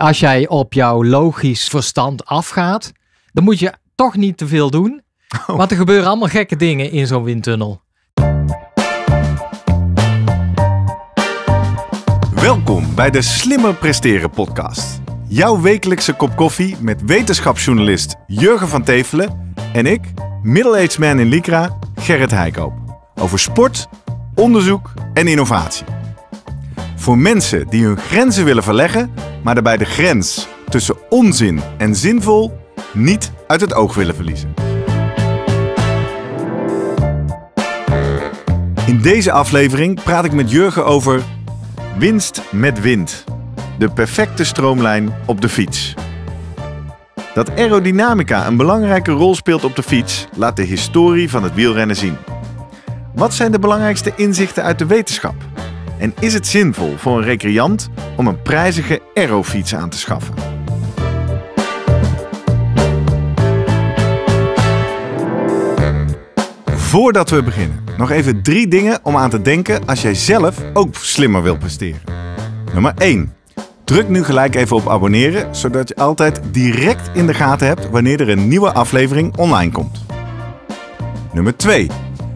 als jij op jouw logisch verstand afgaat, dan moet je toch niet te veel doen. Oh. Want er gebeuren allemaal gekke dingen in zo'n windtunnel. Welkom bij de Slimmer Presteren podcast. Jouw wekelijkse kop koffie met wetenschapsjournalist Jurgen van Tevelen en ik, middle-aged man in Lycra, Gerrit Heikoop. Over sport, onderzoek en innovatie. Voor mensen die hun grenzen willen verleggen, maar daarbij de grens tussen onzin en zinvol niet uit het oog willen verliezen. In deze aflevering praat ik met Jurgen over winst met wind. De perfecte stroomlijn op de fiets. Dat aerodynamica een belangrijke rol speelt op de fiets, laat de historie van het wielrennen zien. Wat zijn de belangrijkste inzichten uit de wetenschap? En is het zinvol voor een recreant om een prijzige aerofiets aan te schaffen? Voordat we beginnen, nog even drie dingen om aan te denken als jij zelf ook slimmer wil presteren. Nummer 1. Druk nu gelijk even op abonneren, zodat je altijd direct in de gaten hebt wanneer er een nieuwe aflevering online komt. Nummer 2.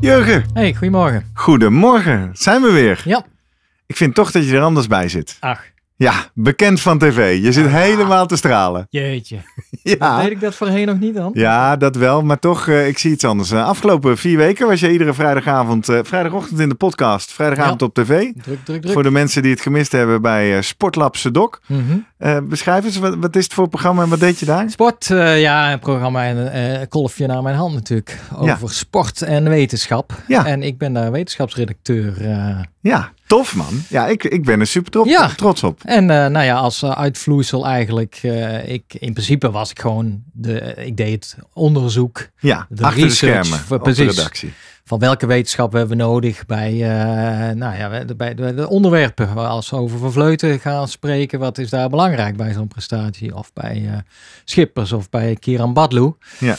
Jurgen. Hey, goedemorgen. Goedemorgen. Zijn we weer? Ja. Ik vind toch dat je er anders bij zit. Ach. Ja, bekend van tv. Je zit ah. helemaal te stralen. Jeetje. Ja. Weet ik dat voorheen nog niet dan? Ja, dat wel. Maar toch, eh, ik zie iets anders. Uh, afgelopen vier weken was je iedere vrijdagavond, eh, vrijdagochtend in de podcast, vrijdagavond op tv. Druk, druk, druk. Voor de mensen die het gemist hebben bij Sportlab Sedok. Mm beschrijf eens, wat, wat, is het voor programma en wat deed je daar? Sport, ja, een programma en kolfje naar mijn hand natuurlijk. Over sport en wetenschap. Ja. En ik ben daar wetenschapsredacteur. ja. Tof man. Ja, ik, ik ben er super trots, ja. trots op. En eh, nou ja, als eh, uitvloeisel eigenlijk. Eh, ik, in principe was ik gewoon, de, ik deed het onderzoek. Ja, de achter research, precies, Van welke wetenschappen hebben we nodig bij, nou ja, bij de, onderwerpen. Als we over vervleuten gaan spreken, wat is daar belangrijk bij zo'n prestatie? Of bij Schippers of bij Kiran Badlu? Ja.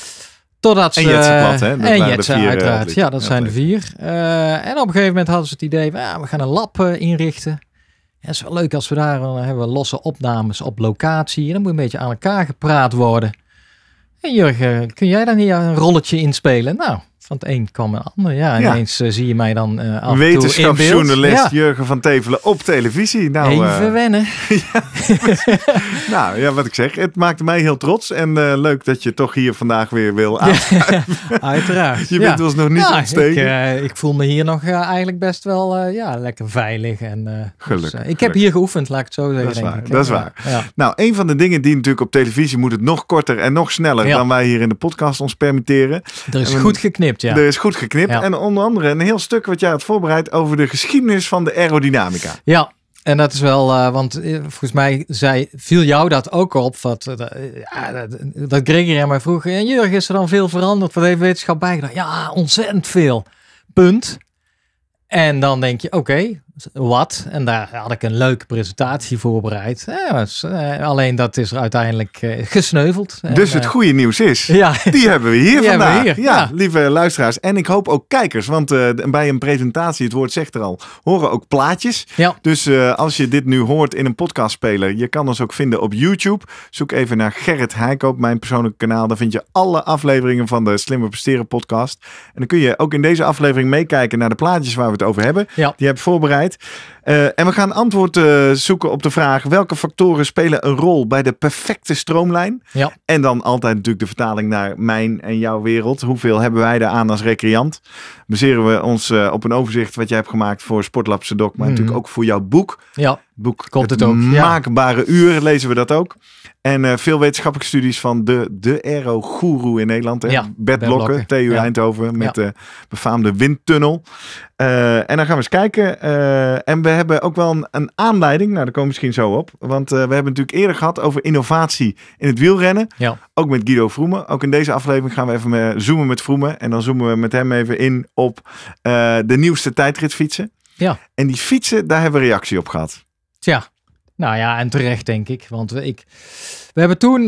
Totdat ze, en Jetsen hè? en Jetsen, vier, eh, uiteraard. ja, dat zijn de vier. Eh, en op een gegeven moment hadden ze het idee, we gaan een lab eh, inrichten. En het is wel leuk als we daar, dan hebben we losse opnames op locatie. En dan moet een beetje aan elkaar gepraat worden. En Jurgen, kun jij daar niet een rolletje inspelen? Nou, van het een kwam het ander. Ja, ineens eh, zie je mij dan uh, af Wetenschapsjournalist Jurgen van Tevelen op televisie. Nou, Even uh, wennen. nou ja, wat ik zeg, het maakte mij heel trots. En leuk dat je toch hier vandaag weer wil aanschuiven. Uiteraard. je bent ons nog niet nou, ontsteken. Ik, ik, voel me hier nog eigenlijk best wel ja, lekker veilig. En, gelukkig. Dus, ik heb hier geoefend, laat ik het zo zeggen. Dat is waar. Dat is waar. Nou, een van de dingen die natuurlijk op televisie moet het nog korter en nog sneller dan wij hier in de podcast ons permitteren. Er is goed geknipt geknipt, Er is goed geknipt. En onder andere een heel stuk wat jij had voorbereid over de geschiedenis van de aerodynamica. Ja, en dat is wel, eh, want eh, volgens mij zei, viel jou dat ook op. Wat, eh, dat, dat Gregory mij vroeg. En Jurgen, is er dan veel veranderd? Wat heeft wetenschap bijgedaan? Ja, ontzettend veel. Punt. En dan denk je, oké, wat. En daar had ik een leuke presentatie voorbereid. was, eh, alleen dat is uiteindelijk eh, gesneuveld. Dus het eh, goede nieuws is, die hebben we hier die vandaag. We hier. Ja, lieve luisteraars. En ik hoop ook kijkers, want bij een presentatie, het woord zegt er al, horen ook plaatjes. Ja. Dus als je dit nu hoort in een podcast podcastspeler, je kan ons ook vinden op YouTube. Zoek even naar Gerrit Heikoop, mijn persoonlijke kanaal. Daar vind je alle afleveringen van de Slimmer Presteren podcast. En dan kun je ook in deze aflevering meekijken naar de plaatjes waar we het over hebben. Die heb je voorbereid. Right. Eh, en we gaan antwoord eh, zoeken op de vraag welke factoren spelen een rol bij de perfecte stroomlijn. Ja. En dan altijd natuurlijk de vertaling naar mijn en jouw wereld. Hoeveel hebben wij daar aan als recreant? Baseren we ons eh, op een overzicht wat jij hebt gemaakt voor Sportlab Sedok, maar mhm. natuurlijk ook voor jouw boek. Ja. Boek Komt het, ook. Maakbare uren lezen we dat ook. En veel wetenschappelijke studies van de, de aero Guru in Nederland. bedblokken, Ja, Bert TU Eindhoven, met de befaamde windtunnel. en dan gaan we eens kijken. en we hebben ook wel een, een aanleiding. Nou, daar komen we misschien zo op. Want eh, we hebben natuurlijk eerder gehad over innovatie in het wielrennen. Ja. Ook met Guido Vroemen. Ook in deze aflevering gaan we even eh, zoomen met Vroemen. En dan zoomen we met hem even in op eh, de nieuwste tijdritfietsen. Ja. En die fietsen, daar hebben we reactie op gehad. Tja, nou ja, en terecht denk ik. Want we, ik, we hebben toen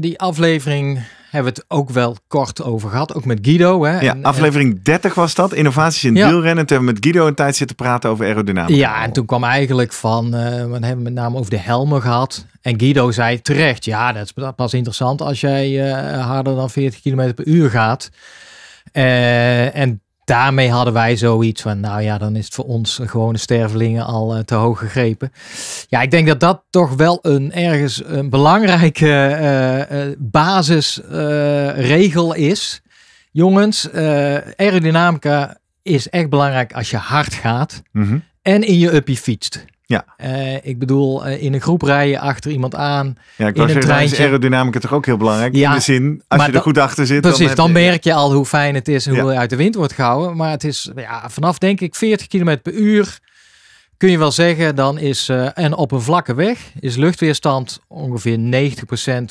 die aflevering hebben we het ook wel kort over gehad. Ook met Guido. Hè? Ja, eh, aflevering 30 was dat. Innovaties in ja. wielrennen. Toen hebben we met Guido een tijd zitten praten over aerodynamica. Ja, en toen kwam eigenlijk van... Eh, we hebben met name over de helmen gehad. En Guido zei terecht... Ja, dat is pas interessant als jij eh, harder dan 40 km per uur gaat. en daarmee hadden wij zoiets van, nou ja, dan is het voor ons gewone stervelingen al eh, te hoog gegrepen. Ja, ik denk dat dat toch wel een ergens een belangrijke eh, eh, basisregel is. Jongens, aerodynamica is echt belangrijk als je hard gaat mhm. en in je uppie fietst. Ja. Eh, ik bedoel, eh, in een groep rijden achter iemand aan. Ja, ik in een zeggen, treintje. is aerodynamica toch ook heel belangrijk. Ja, in de zin, als je er goed achter zit. Precies, dan, dan merk je al hoe fijn het is en hoe je uit de wind wordt gehouden. Maar het is ja, vanaf denk ik 40 km per uur kun je wel zeggen, dan is eh, en op een vlakke weg is luchtweerstand ongeveer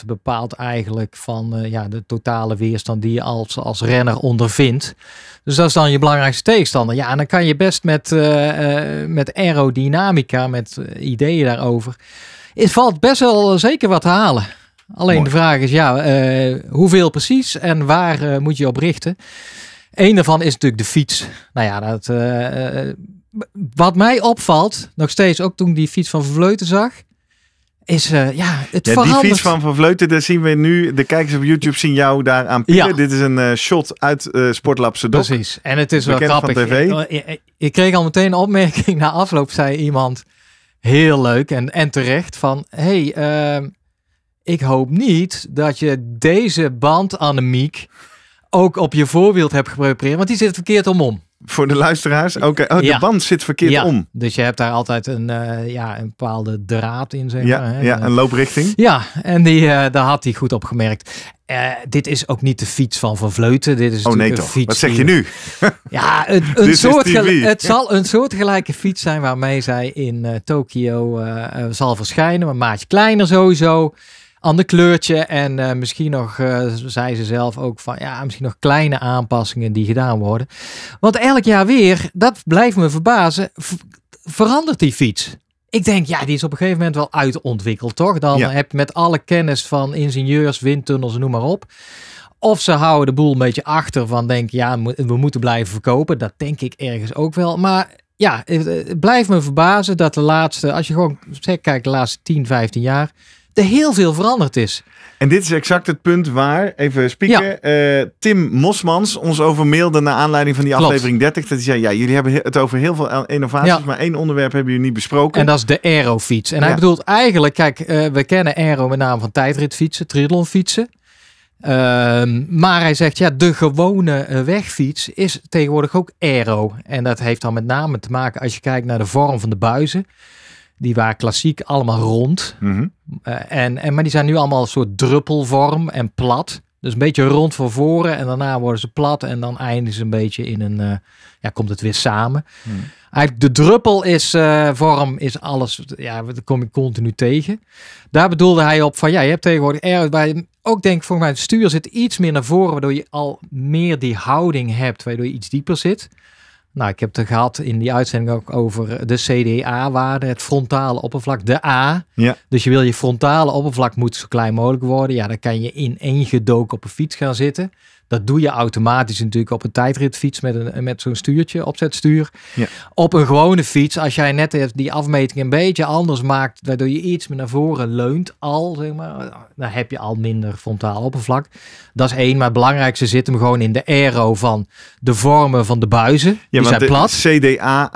90% bepaald eigenlijk van eh, ja, de totale weerstand die je als, als renner ondervindt. Dus dat is dan je belangrijkste tegenstander. Ja, en dan kan je best met, eh, met aerodynamica, met ideeën daarover. Het valt best wel zeker wat te halen. Alleen de vraag is ja, hoeveel precies en waar moet je op richten? Een daarvan is natuurlijk de fiets. Nou ja, dat wat mij opvalt, nog steeds ook toen die fiets van Vleuten zag, is eh, ja, het ja, Die fiets van Van Vleuten, daar zien we nu, de kijkers op YouTube zien jou daar aan Ja. Dit is een eh, shot uit uh, Sportlab Precies, en het is wel grappig. TV. Ik, kreeg al meteen een opmerking na afloop, zei iemand, heel leuk en, en terecht, van hey, ehm, ik hoop niet dat je deze band, Annemiek, ook op je voorbeeld hebt geprepareerd, want die zit verkeerd om voor de luisteraars. Oké, oh, de band zit verkeerd ja. om. Dus je hebt daar altijd een, eh, ja, een bepaalde draad in, zeg ja, maar. Hè. Ja, een looprichting. Ja, en die, eh, daar had hij goed op gemerkt. Eh, dit is ook niet de fiets van Van Vleuten. Dit is oh nee toch, wat zeg je nu? ja, een, een soort het zal een soortgelijke fiets zijn waarmee zij in Tokio zal verschijnen. Een maatje kleiner sowieso ander kleurtje. En eh, misschien nog, eh, zei ze zelf ook van ja, misschien nog kleine aanpassingen die gedaan worden. Want elk jaar weer, dat blijft me verbazen, verandert die fiets. Ik denk, ja, die is op een gegeven moment wel uitontwikkeld, toch? Dan heb je met alle kennis van ingenieurs, windtunnels, noem maar op. Of ze houden de boel een beetje achter van denk, ja, we moeten blijven verkopen. Dat denk ik ergens ook wel. Maar ja, het, blijft me verbazen dat de laatste, als je gewoon zeg, kijkt, de laatste 10, 15 jaar, er heel veel veranderd is. En dit is exact het punt waar, even spieken, eh, Tim Mosmans ons over mailde naar aanleiding van die aflevering 30. Dat hij zei, ja, jullie hebben het over heel veel innovaties, maar één onderwerp hebben jullie niet besproken. En dat is de aerofiets. En hij bedoelt eigenlijk, kijk, eh, we kennen aero met name van tijdritfietsen, triathlonfietsen. Ehm, maar hij zegt, ja, de gewone eh, wegfiets is tegenwoordig ook aero. En dat heeft dan met name te maken als je kijkt naar de vorm van de buizen. Die waren klassiek allemaal rond. Mhm. Eh, en, en, maar die zijn nu allemaal een soort druppelvorm en plat. Dus een beetje rond van voren en daarna worden ze plat en dan eindigen ze een beetje in een, eh, ja, komt het weer samen. Mm. Eigenlijk de druppel is, eh, vorm is alles, ja, daar kom ik continu tegen. Daar bedoelde hij op van, ja, je hebt tegenwoordig er, bij, ook denk voor mij het stuur zit iets meer naar voren, waardoor je al meer die houding hebt, waardoor je iets dieper zit. Nou, ik heb het gehad in die uitzending ook over de CDA-waarde, het frontale oppervlak, de A. Ja. Dus je wil je frontale oppervlak moet zo klein mogelijk worden. Ja, dan kan je in één gedoken op een fiets gaan zitten. Dat doe je automatisch natuurlijk op een tijdritfiets met, een, met zo'n stuurtje, opzetstuur. Ja. Op een gewone fiets, als jij net die afmeting een beetje anders maakt, waardoor je iets meer naar voren leunt al, zeg maar, dan heb je al minder frontaal oppervlak. Dat is één, maar het belangrijkste zit hem gewoon in de aero van de vormen van de buizen. Ja, die zijn de plat. CDA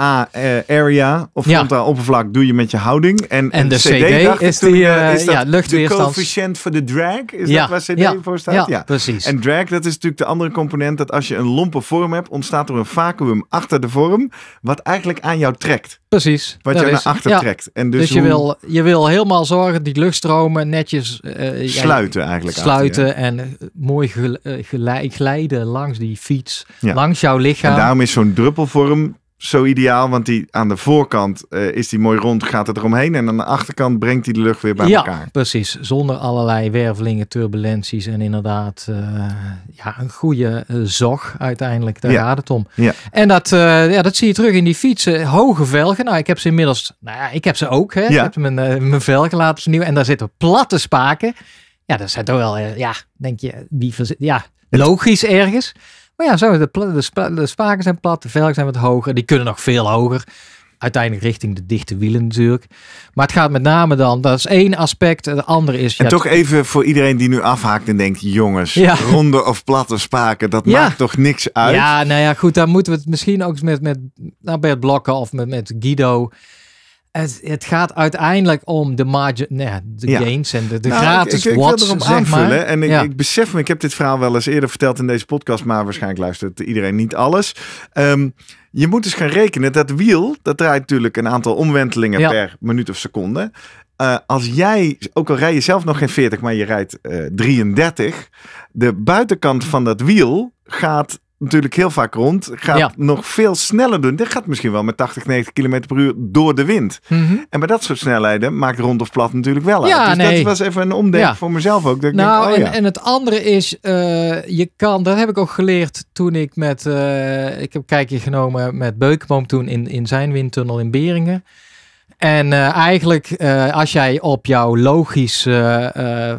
area of frontaal ja. oppervlak doe je met je houding. En, en de CD, is, die, uh, ja, luchtweerstand. de coëfficiënt voor de drag, is ja. dat waar CD voor staat? Ja, precies. En drag, dat is natuurlijk de andere component dat als je een lompe vorm hebt, ontstaat er een vacuüm achter de vorm, wat eigenlijk aan jou trekt. Precies. Wat je naar achter trekt. En dus, dus je, wil, je wil helemaal zorgen die luchtstromen netjes eh, sluiten eigenlijk. Sluiten en eh, mooi gel eh, glijden langs die fiets, langs jouw lichaam. En daarom is zo'n druppelvorm zo ideaal, want die, aan de voorkant eh, is die mooi rond, gaat het eromheen. En aan de achterkant brengt hij de lucht weer bij elkaar. Ja, precies. Zonder allerlei wervelingen, turbulenties en inderdaad eh, ja, een goede eh, zog uiteindelijk. Daar ja. gaat het om. Ja. En dat, ja, dat zie je terug in die fietsen. Hoge velgen. Nou, ik heb ze inmiddels, nou ja, ik heb ze ook. Hè. Ik heb mijn, mijn velgen laten vernieuwen en daar zitten platte spaken. Ja, dat zijn toch wel, ja, denk je, wie, ja, logisch ergens. Maar ja, zo, de, de spaken zijn plat, de velgen zijn wat hoger. Die kunnen nog veel hoger. Uiteindelijk richting de dichte wielen natuurlijk. Maar het gaat met name dan, dat is één aspect. Het andere is... En ja, toch even voor iedereen die nu afhaakt en denkt... jongens, ronde of platte spaken, dat maakt toch niks uit? Ja, nou ja, goed. Daar moeten we het misschien ook eens met, met nou, Bert Blokken of met, met Guido het, het, gaat uiteindelijk om de margin, nee, de gains en de, de nou, gratis ik, ik, watts, ik aanvullen. En ik, ik, besef me, ik heb dit verhaal wel eens eerder verteld in deze podcast, maar waarschijnlijk luistert iedereen niet alles. Ehm, je moet dus gaan rekenen, dat wiel, dat draait natuurlijk een aantal omwentelingen per minuut of seconde. Eh, als jij, ook al rij je zelf nog geen 40, maar je rijdt 33, eh, de buitenkant van dat wiel gaat natuurlijk heel vaak rond. Gaat nog veel sneller doen. Dit gaat misschien wel met 80, 90 km per uur door de wind. Mhm. En bij dat soort snelheden maakt rond of plat natuurlijk wel uit. Dus nee. dat was even een omdenken voor mezelf ook. Dat nou, oh en, het andere is, eh, je kan, dat heb ik ook geleerd toen ik met, eh, ik heb een kijkje genomen met Beukenboom toen in, in zijn windtunnel in Beringen. En eh, eigenlijk, als jij op jouw logische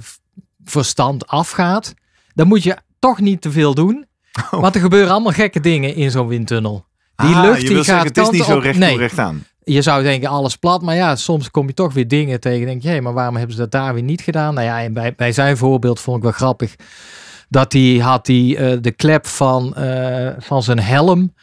verstand afgaat, dan moet je toch niet te veel doen. Oh. Want er gebeuren allemaal gekke dingen in zo'n windtunnel. Die ah, lucht die gaat zeggen, het is niet zo recht, recht aan. Je zou denken alles plat, maar ja, soms kom je toch weer dingen tegen. Denk je, hé, maar waarom hebben ze dat daar weer niet gedaan? Nou ja, en bij, bij zijn voorbeeld vond ik wel grappig dat hij had die, eh, de klep van, eh, van zijn helm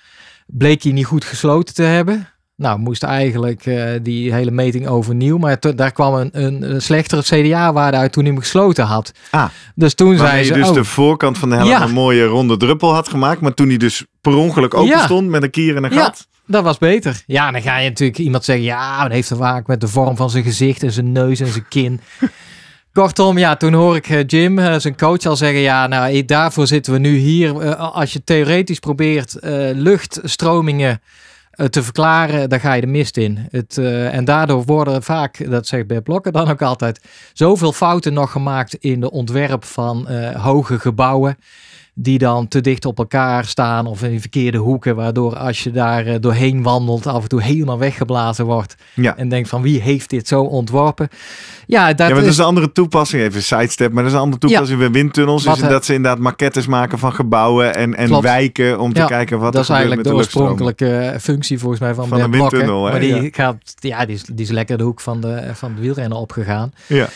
bleek hij niet goed gesloten te hebben. Nou, moest eigenlijk eh, die hele meting overnieuw. Maar daar kwam een, een slechtere CDA-waarde uit toen hij hem gesloten had. Ah, dus toen zei ze... dus oh. de voorkant van de helft een mooie ronde druppel had gemaakt. Maar toen hij dus per ongeluk open stond met een kier en een gat. dat was beter. Ja, dan ga je natuurlijk iemand zeggen... Ja, dat heeft te maken met de vorm van zijn gezicht en zijn neus en zijn kin. Kortom, ja, toen hoor ik eh, Jim, eh, zijn coach, al zeggen: Ja, nou, daarvoor zitten we nu hier. Als je theoretisch probeert luchtstromingen eh, te verklaren, daar ga je de mist in. Het, eh, en daardoor worden vaak, dat zegt Bert Blokker dan ook altijd, zoveel fouten nog gemaakt in de ontwerp van eh, hoge gebouwen die dan te dicht op elkaar staan of in verkeerde hoeken, waardoor als je daar eh, doorheen wandelt af en toe helemaal weggeblazen wordt ja. en denkt van wie heeft dit zo ontworpen. Ja, dat, ja, maar dat is een andere toepassing, even sidestep, maar dat is een andere toepassing bij windtunnels, is dat ze inderdaad maquettes maken van gebouwen en, en wijken om te kijken wat dat er is eigenlijk de, oorspronkelijke eh, functie volgens mij van, van de windtunnel. hè? maar die, gaat, ja, die, is, die is lekker de hoek van de, van de wielrennen opgegaan. Ja.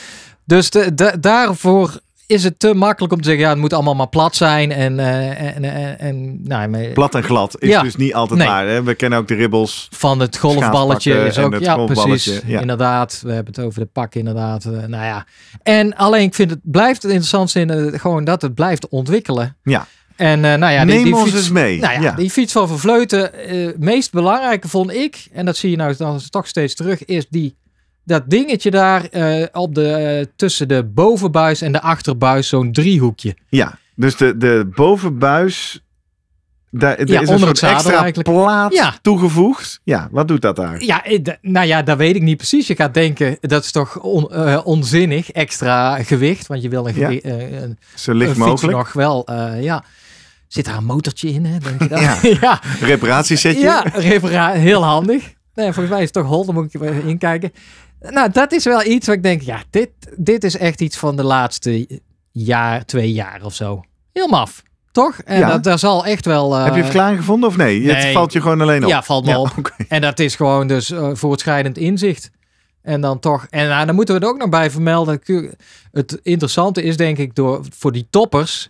Dus de, daarvoor is het te makkelijk om te zeggen, ja, het moet allemaal maar plat zijn. En, uh, en, eh, en, en, nou, plat en glad is dus niet altijd waar. Hè? We kennen ook de ribbels. Van het golfballetje is ook, ja, precies. Ja. Inderdaad, we hebben het over de pak inderdaad. Eh, nou ja. En alleen, ik vind het blijft interessant in gewoon dat het blijft ontwikkelen. Ja. En nou ja, Neem die, die ons fiets, eens mee. Nou ja, Die fiets van Vervleuten, uh, meest belangrijke vond ik, en dat zie je nou dan toch steeds terug, is die dat dingetje daar eh, op de, eh, tussen de bovenbuis en de achterbuis, zo'n driehoekje. Ja, dus de, de bovenbuis, daar, is een soort extra plaat toegevoegd. Ja, wat doet dat daar? Ja, eh, nou ja, dat weet ik niet precies. Je gaat denken, dat is toch onzinnig, extra gewicht. Want je wil een, ja. een Zo licht een mogelijk. nog wel, ja. Zit daar een motortje in, hè? Denk je dat? Ja, reparatiesetje. Ja, heel handig. Nee, volgens mij is het toch hol, dan moet ik even inkijken. Nou, dat is wel iets wat ik denk, ja, dit, dit is echt iets van de laatste jaar, twee jaar of zo. Heel maf. Toch? En dat, daar zal echt wel. Eh, Heb je het gevonden of nee? Het valt je gewoon alleen op. Ja, valt me op. En dat is gewoon dus uh, voortschrijdend inzicht. En dan toch. En nou, dan moeten we het ook nog bij vermelden. Het interessante is, denk ik, door, voor die toppers.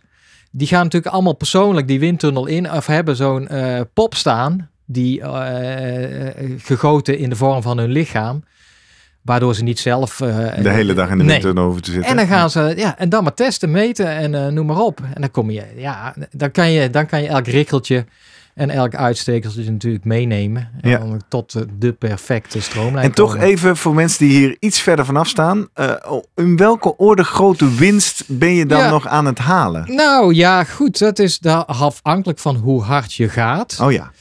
Die gaan natuurlijk allemaal persoonlijk die windtunnel in. Of hebben zo'n eh, pop staan. Die gegoten in de vorm van hun lichaam. Waardoor ze niet zelf... Eh, de hele dag in de nee. over te zitten. En dan gaan ze, ja, en dan maar testen, meten en eh, noem maar op. En dan kom je, ja, dan kan je, dan kan je elk rikkeltje en elk uitstekeltje natuurlijk meenemen. En ja. Eh, tot de perfecte stroomlijn En toch even voor mensen die hier iets verder vanaf staan. in welke orde grote winst ben je dan nog aan het halen? Nou ja, goed. Dat is afhankelijk van hoe hard je gaat. Oh ja.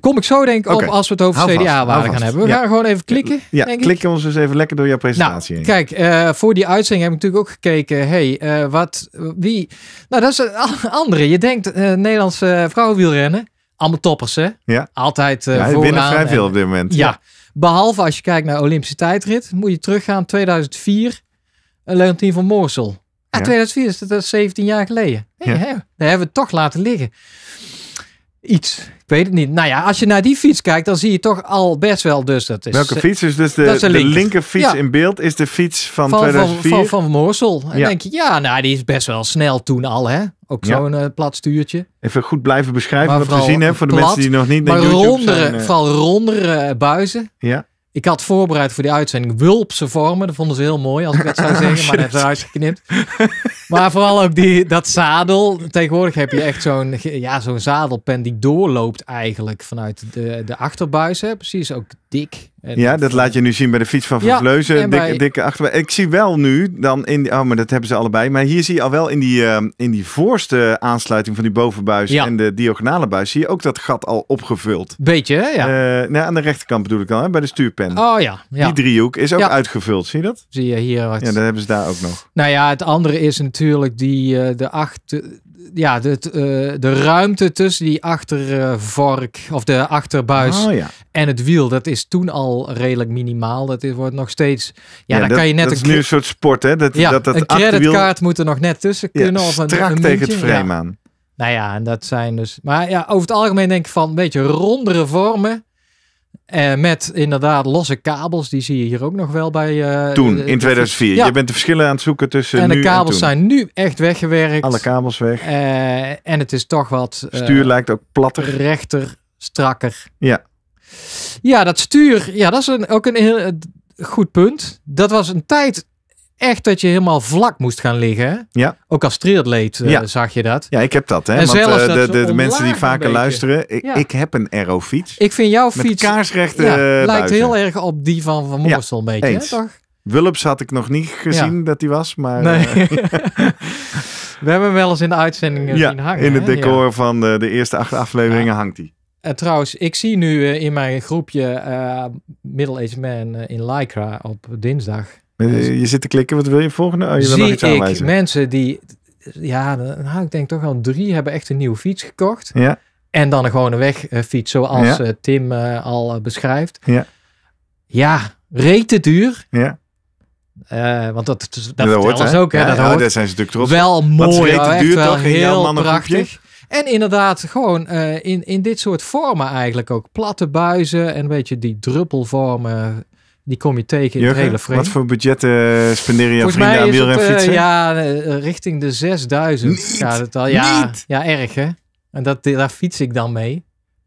Kom ik zo denk ik op als we het over CDA vast, waren gaan hebben. We gaan gewoon even klikken. Ja, klikken ons dus even lekker door jouw nou, presentatie heen. Kijk, eh, voor die uitzending heb ik natuurlijk ook gekeken. hey, eh, wat, wie... Nou, dat is een andere. Je denkt eh, Nederlandse vrouwenwielrennen. Allemaal toppers, hè? Ja. Altijd uh, ja, vooraan. winnen vrij veel op dit moment. Ja. Behalve als je kijkt naar Olympische tijdrit. Moet je teruggaan 2004. Leontien van Moorsel. Ah, ja, 2004 is dat, is 17 jaar geleden. daar hebben we het toch laten liggen. Iets. Ik weet het niet. Nou ja, als je naar die fiets kijkt, dan zie je toch al best wel dus dat is... Welke eh, fiets? is dus de, linker. fiets in beeld is de fiets van, van 2004? Van, van, Morsel. En ja. denk je, ja, nou die is best wel snel toen al hè. Ook zo'n eh, plat stuurtje. Even goed blijven beschrijven maar wat we zien hè, voor de mensen die nog niet naar maar YouTube rondere, zijn, eh. rondere buizen. Ja. Ik had voorbereid voor die uitzending wulpse vormen. Dat vonden ze heel mooi, als ik dat zou zeggen. maar dat oh, is uitgeknipt. maar vooral ook die, dat zadel. Tegenwoordig heb je echt zo'n ja, zo'n zadelpen die doorloopt eigenlijk vanuit de, de achterbuis. Hè? Precies, ook dik ja, dat laat je nu zien bij de fiets van Van ja, Vleuzen. dikke achter. Ik zie wel nu, dan in oh, maar dat hebben ze allebei. Maar hier zie je al wel in die, ehm, in die voorste aansluiting van die bovenbuis en de diagonale buis, zie je ook dat gat al opgevuld. Beetje, hè? Ja. Eh, nou, aan de rechterkant bedoel ik dan, hè, bij de stuurpen. Oh ja. ja. Die driehoek is ook uitgevuld, zie je dat? Zie je hier. Wat... Ja, dat hebben ze daar ook nog. Nou ja, het andere is natuurlijk die, eh, de achter ja, de, eh, de ruimte tussen die achtervork of de achterbuis oh, en het wiel, dat is toen al redelijk minimaal. Dat is, wordt nog steeds. Ja, dan dat, kan je net. een is nu een soort sport, hè? Dat, dat, dat een creditkaart achterwiel... moet er nog net tussen kunnen. of een, strak een tegen het frame aan. Nou ja, en dat zijn dus. Maar ja, over het algemeen denk ik van een beetje rondere vormen. Uh, met inderdaad losse kabels, die zie je hier ook nog wel bij. Uh, toen, in 2004. Ja. Je bent de verschillen aan het zoeken tussen. En de kabels zijn nu echt weggewerkt. Alle kabels weg. Eh, en het is toch wat. stuur lijkt ook platter. Rechter, strakker. Ja. Ja, dat stuur, ja, dat is een, ook een heel goed punt. Dat was een tijd echt dat je helemaal vlak moest gaan liggen. Ja. Ook als triatleet eh, zag je dat. Ja, ik heb dat. Hè? En Want eh, de, de, de mensen die vaker luisteren, ik, ik heb een fiets. Ik vind jouw fiets... Met kaarsrechte eh, Lijkt heel erg op die van Van Morsel een beetje, hè, toch? Wulps had ik nog niet gezien dat die was, maar... Nee. We hebben hem wel eens in de uitzendingen zien hangen. in het decor van de, de, eerste acht afleveringen hangt hij. En trouwens, ik zie nu in mijn groepje Middle-aged Man in Lycra op dinsdag dus- eh, je zit te klikken, wat wil je volgende? Oh, je wil nog iets ik mensen die, ja, ik denk toch al drie hebben echt een nieuwe fiets gekocht. Ja. En dan een gewone wegfiets, zoals eh, Tim eh, al beschrijft. Ja. Ja, rete duur. Ja. want dat, dat, dat hoort, ook. Hè? Ja, dat ja, daar zijn ze natuurlijk trots Wel mooi. Het duur Heel prachtig. En inderdaad, gewoon in, in dit soort vormen eigenlijk ook. Platte buizen en weet je, die druppelvormen die kom je tegen het hele frame. wat voor budgetten eh, spendeer je aan vrienden aan wielrenfietsen? Eh, ja, eh, richting de 6000 gaat het al. Ja, ja erg hè. En dat, daar fiets ik dan mee.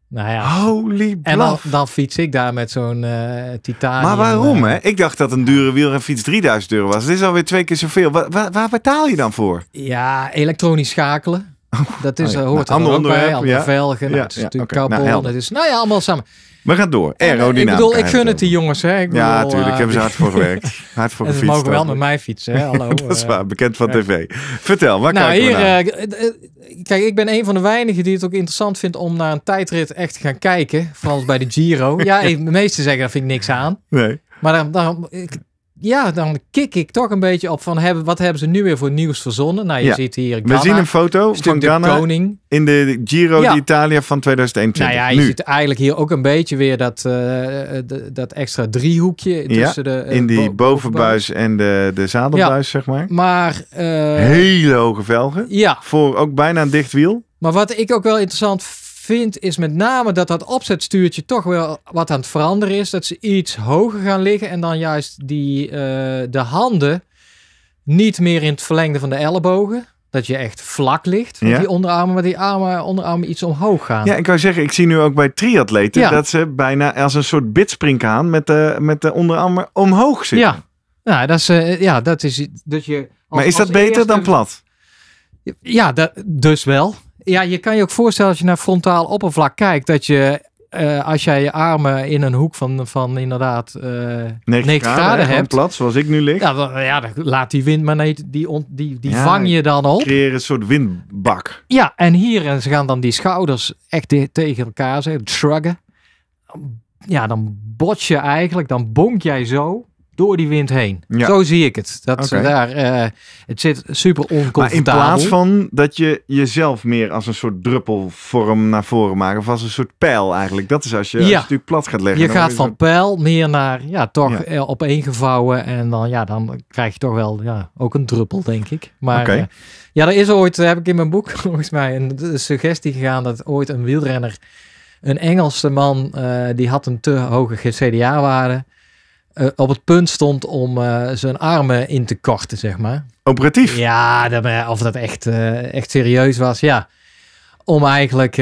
Nou ja. Holy En dan, fiets ik daar met zo'n uh, titanium. Maar waarom hè? Ik dacht dat een dure wielrenfiets 3000 euro was. Het is alweer twee keer zoveel. Waar, waar, betaal je dan voor? Ja, elektronisch schakelen. Oh, dat is, oh hoort nou, er ook bij. Andere ja. velgen, nou, het is natuurlijk nou, is, nou ja, allemaal samen. Maar gaan door. Aerodynamica. Ik bedoel, ik gun het die jongens. Hè. Ik bedoel, ja, natuurlijk. Uh, hebben eh, ze hard voor gewerkt. Hard voor en gefietst. Ze mogen wel met mij fietsen. Hè? Hallo. dat is eh. waar. Bekend van tv. Vertel, waar nou, je hier, we naar? Eh, kijk, ik ben een van de weinigen die het ook interessant vindt om naar een tijdrit echt te gaan kijken. Vooral bij de Giro. ja, de meesten zeggen daar vind ik niks aan. Nee. Maar daarom, daarom ik, ja, dan kik ik toch een beetje op van hebben, wat hebben ze nu weer voor nieuws verzonnen? Nou, je ziet hier We zien een foto van de koning. in de Giro ja. d'Italia van 2021. Nou ja, je ziet eigenlijk hier ook een beetje weer dat, eh, dat extra driehoekje tussen de... Eh, in die bovenbuis en de, de zadelbuis, zeg maar. Maar... Eh, Hele hoge velgen. Ja. Voor ook bijna een dicht wiel. Maar wat ik ook wel interessant vind is met name dat dat opzetstuurtje toch wel wat aan het veranderen is. Dat ze iets hoger gaan liggen en dan juist die, eh, de handen niet meer in het verlengde van de ellebogen. Dat je echt vlak ligt. Ja. Die onderarmen, maar die armen, onderarmen iets omhoog gaan. Ja, ik wou zeggen, ik zie nu ook bij triatleten dat ze bijna als een soort gaan met de, met de onderarmen omhoog zitten. Ja, dat is, ja, dat is eh, dat je. maar is dat beter dan plat? Ja, dat, dus wel. Ja, je kan je ook voorstellen als je naar frontaal oppervlak kijkt, dat je eh, als jij je armen in een hoek van, van inderdaad uh, eh, 90, graden, hebt. plat, zoals ik nu lig. Ja, dan, ja, laat die wind maar die, on, die, die vang je dan op. Creëer een soort windbak. Ja, en hier en ze gaan dan die schouders echt tegen elkaar zeggen, shruggen. Ja, dan bot je eigenlijk, dan bonk jij zo door die wind heen. Zo zie ik het. Dat okay. daar, eh, het zit super oncomfortabel. Maar in plaats van dat je jezelf meer als een soort druppelvorm naar voren maakt, of als een soort pijl eigenlijk. Dat is als je, ja. als natuurlijk plat gaat leggen. Je gaat van pijl meer naar, ja, toch eh, opeengevouwen. En dan, ja, dan krijg je toch wel ja, ook een druppel, denk ik. Maar eh, ja, er is ooit, heb ik in mijn boek volgens mij een suggestie gegaan dat ooit een wielrenner, een Engelse man, die had een te hoge CDA-waarde. Eh, op het punt stond om eh, zijn armen in te korten, zeg maar. Operatief? Ja, dat, eh, of dat echt, echt serieus was, ja. Om eigenlijk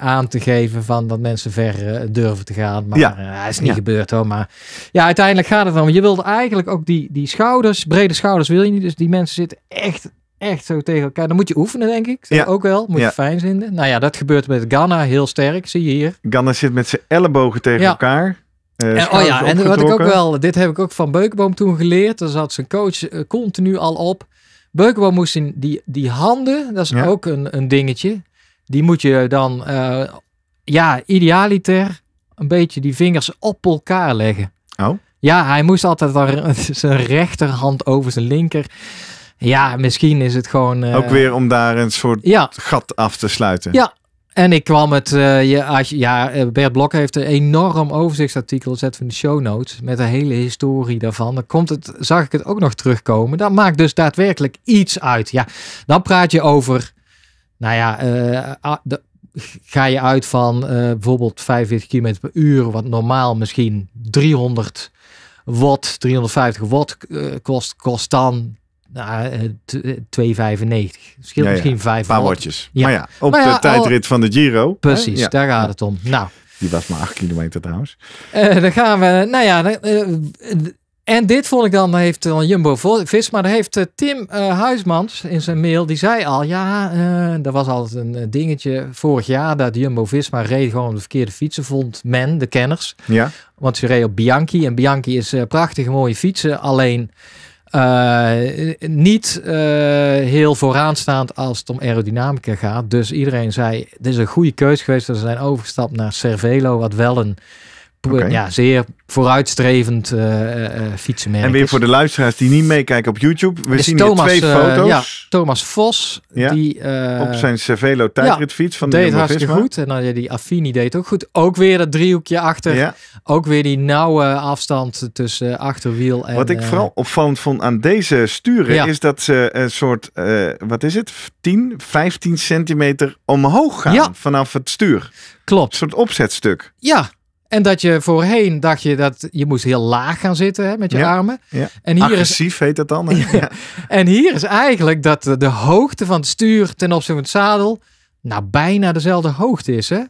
aan te geven van dat mensen ver durven te gaan. Maar ja. het is niet gebeurd hoor. Maar ja, uiteindelijk gaat het dan. Je wilt eigenlijk ook die, die schouders, brede schouders wil je niet. Dus die mensen zitten echt echt zo tegen elkaar. Dan moet je oefenen, denk ik. ja. Ook wel. Moet je fijn vinden. Nou ja, dat gebeurt met Ghana heel sterk. Zie je hier. Ghana zit met zijn ellebogen tegen ja. elkaar. Eh, en, oh ja, en wat ik ook wel, dit heb ik ook van Beukenboom toen geleerd. Daar dus zat zijn coach eh, continu al op. Beukenboom moest in die, die handen, dat is ook een, een dingetje. Die moet je dan, uh, ja, idealiter, een beetje die vingers op elkaar leggen. Oh. Ja, hij moest altijd zijn rechterhand over zijn linker. Ja, misschien is het gewoon. ook weer om daar een soort ja. gat af te sluiten. Ja, en ik kwam het, uh, ja, ja, eh, Bert Blok heeft een enorm overzichtsartikel, gezet van de show notes, met de hele historie daarvan. Dan komt het, zag ik het ook nog terugkomen. Dat maakt dus daadwerkelijk iets uit. Ja, dan praat je over, nou ja, eh, ga je uit van bijvoorbeeld 45 km per uur, wat normaal misschien 300 watt, 350 watt kost, kost dan nou, 2,95. Eh, eh, Scheelt misschien 5 paar watjes. Maar ja, op de oh. tijdrit van de Giro. Precies, daar gaat het om. Nou. Die was maar 8 kilometer trouwens. Uh, dan gaan we, nou ja, en dit vond ik dan, heeft dan Jumbo Vis, maar daar heeft Tim Huismans in zijn mail, die zei al, ja, uh, dat was altijd een dingetje vorig jaar dat Jumbo Visma reed gewoon de verkeerde fietsen, vond men, de kenners. Ja. Want ze reed op Bianchi en Bianchi is uh, prachtige mooie fietsen, alleen eh, niet eh, heel vooraanstaand als het om aerodynamica gaat. Dus iedereen zei, dit is een goede keuze geweest. ze zijn overgestapt naar Cervelo, wat wel een okay. ja, zeer vooruitstrevend eh, eh, eh, fietsenmerk. En weer voor de luisteraars die niet meekijken op YouTube. We zien Thomas, hier twee foto's. Thomas Vos. Ja, die, op zijn Cervelo tijdritfiets van de deed hartstikke goed. En dan, die Affini deed ook goed. Ook weer dat driehoekje achter. Ook weer die nauwe afstand tussen achterwiel en... Wat ik vooral opvallend vond aan deze sturen is dat ze een soort, wat is het, 10, 15 centimeter omhoog gaan vanaf het stuur. Klopt. Een soort opzetstuk. Ja, en dat je voorheen dacht je dat je moest heel laag gaan zitten hè, met je armen. Ja. En hier Agressief heet dat dan. En hier is eigenlijk dat de, hoogte van het stuur ten opzichte van het zadel nou bijna dezelfde hoogte is. Hè?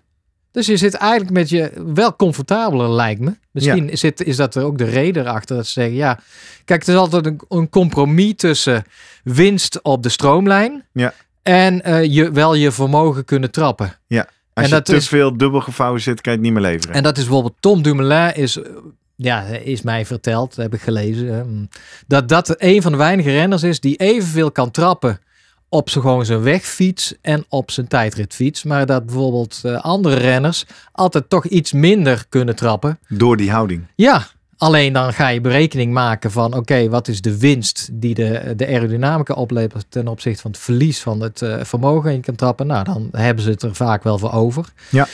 Dus je zit eigenlijk met je wel comfortabeler, lijkt me. Misschien is, het, is dat er ook de reden achter dat ze zeggen, ja, kijk, het is altijd een, compromis tussen winst op de stroomlijn en eh, je, wel je vermogen kunnen trappen. Ja. Als en je te is... veel dubbel gevouwen zit, kan je het niet meer leveren. En dat is bijvoorbeeld Tom Dumoulin is, ja, is mij verteld, heb ik gelezen, mm, dat dat een van de weinige renners is die evenveel kan trappen op zijn, gewoon zijn wegfiets en op zijn tijdritfiets. Maar dat bijvoorbeeld eh, andere renners altijd toch iets minder kunnen trappen. Door die houding? Ja, Alleen dan ga je berekening maken van oké, wat is de winst die de, de aerodynamica oplevert ten opzichte van het verlies van het eh, vermogen in kan trappen. Nou, dan hebben ze het er vaak wel voor over. Ja.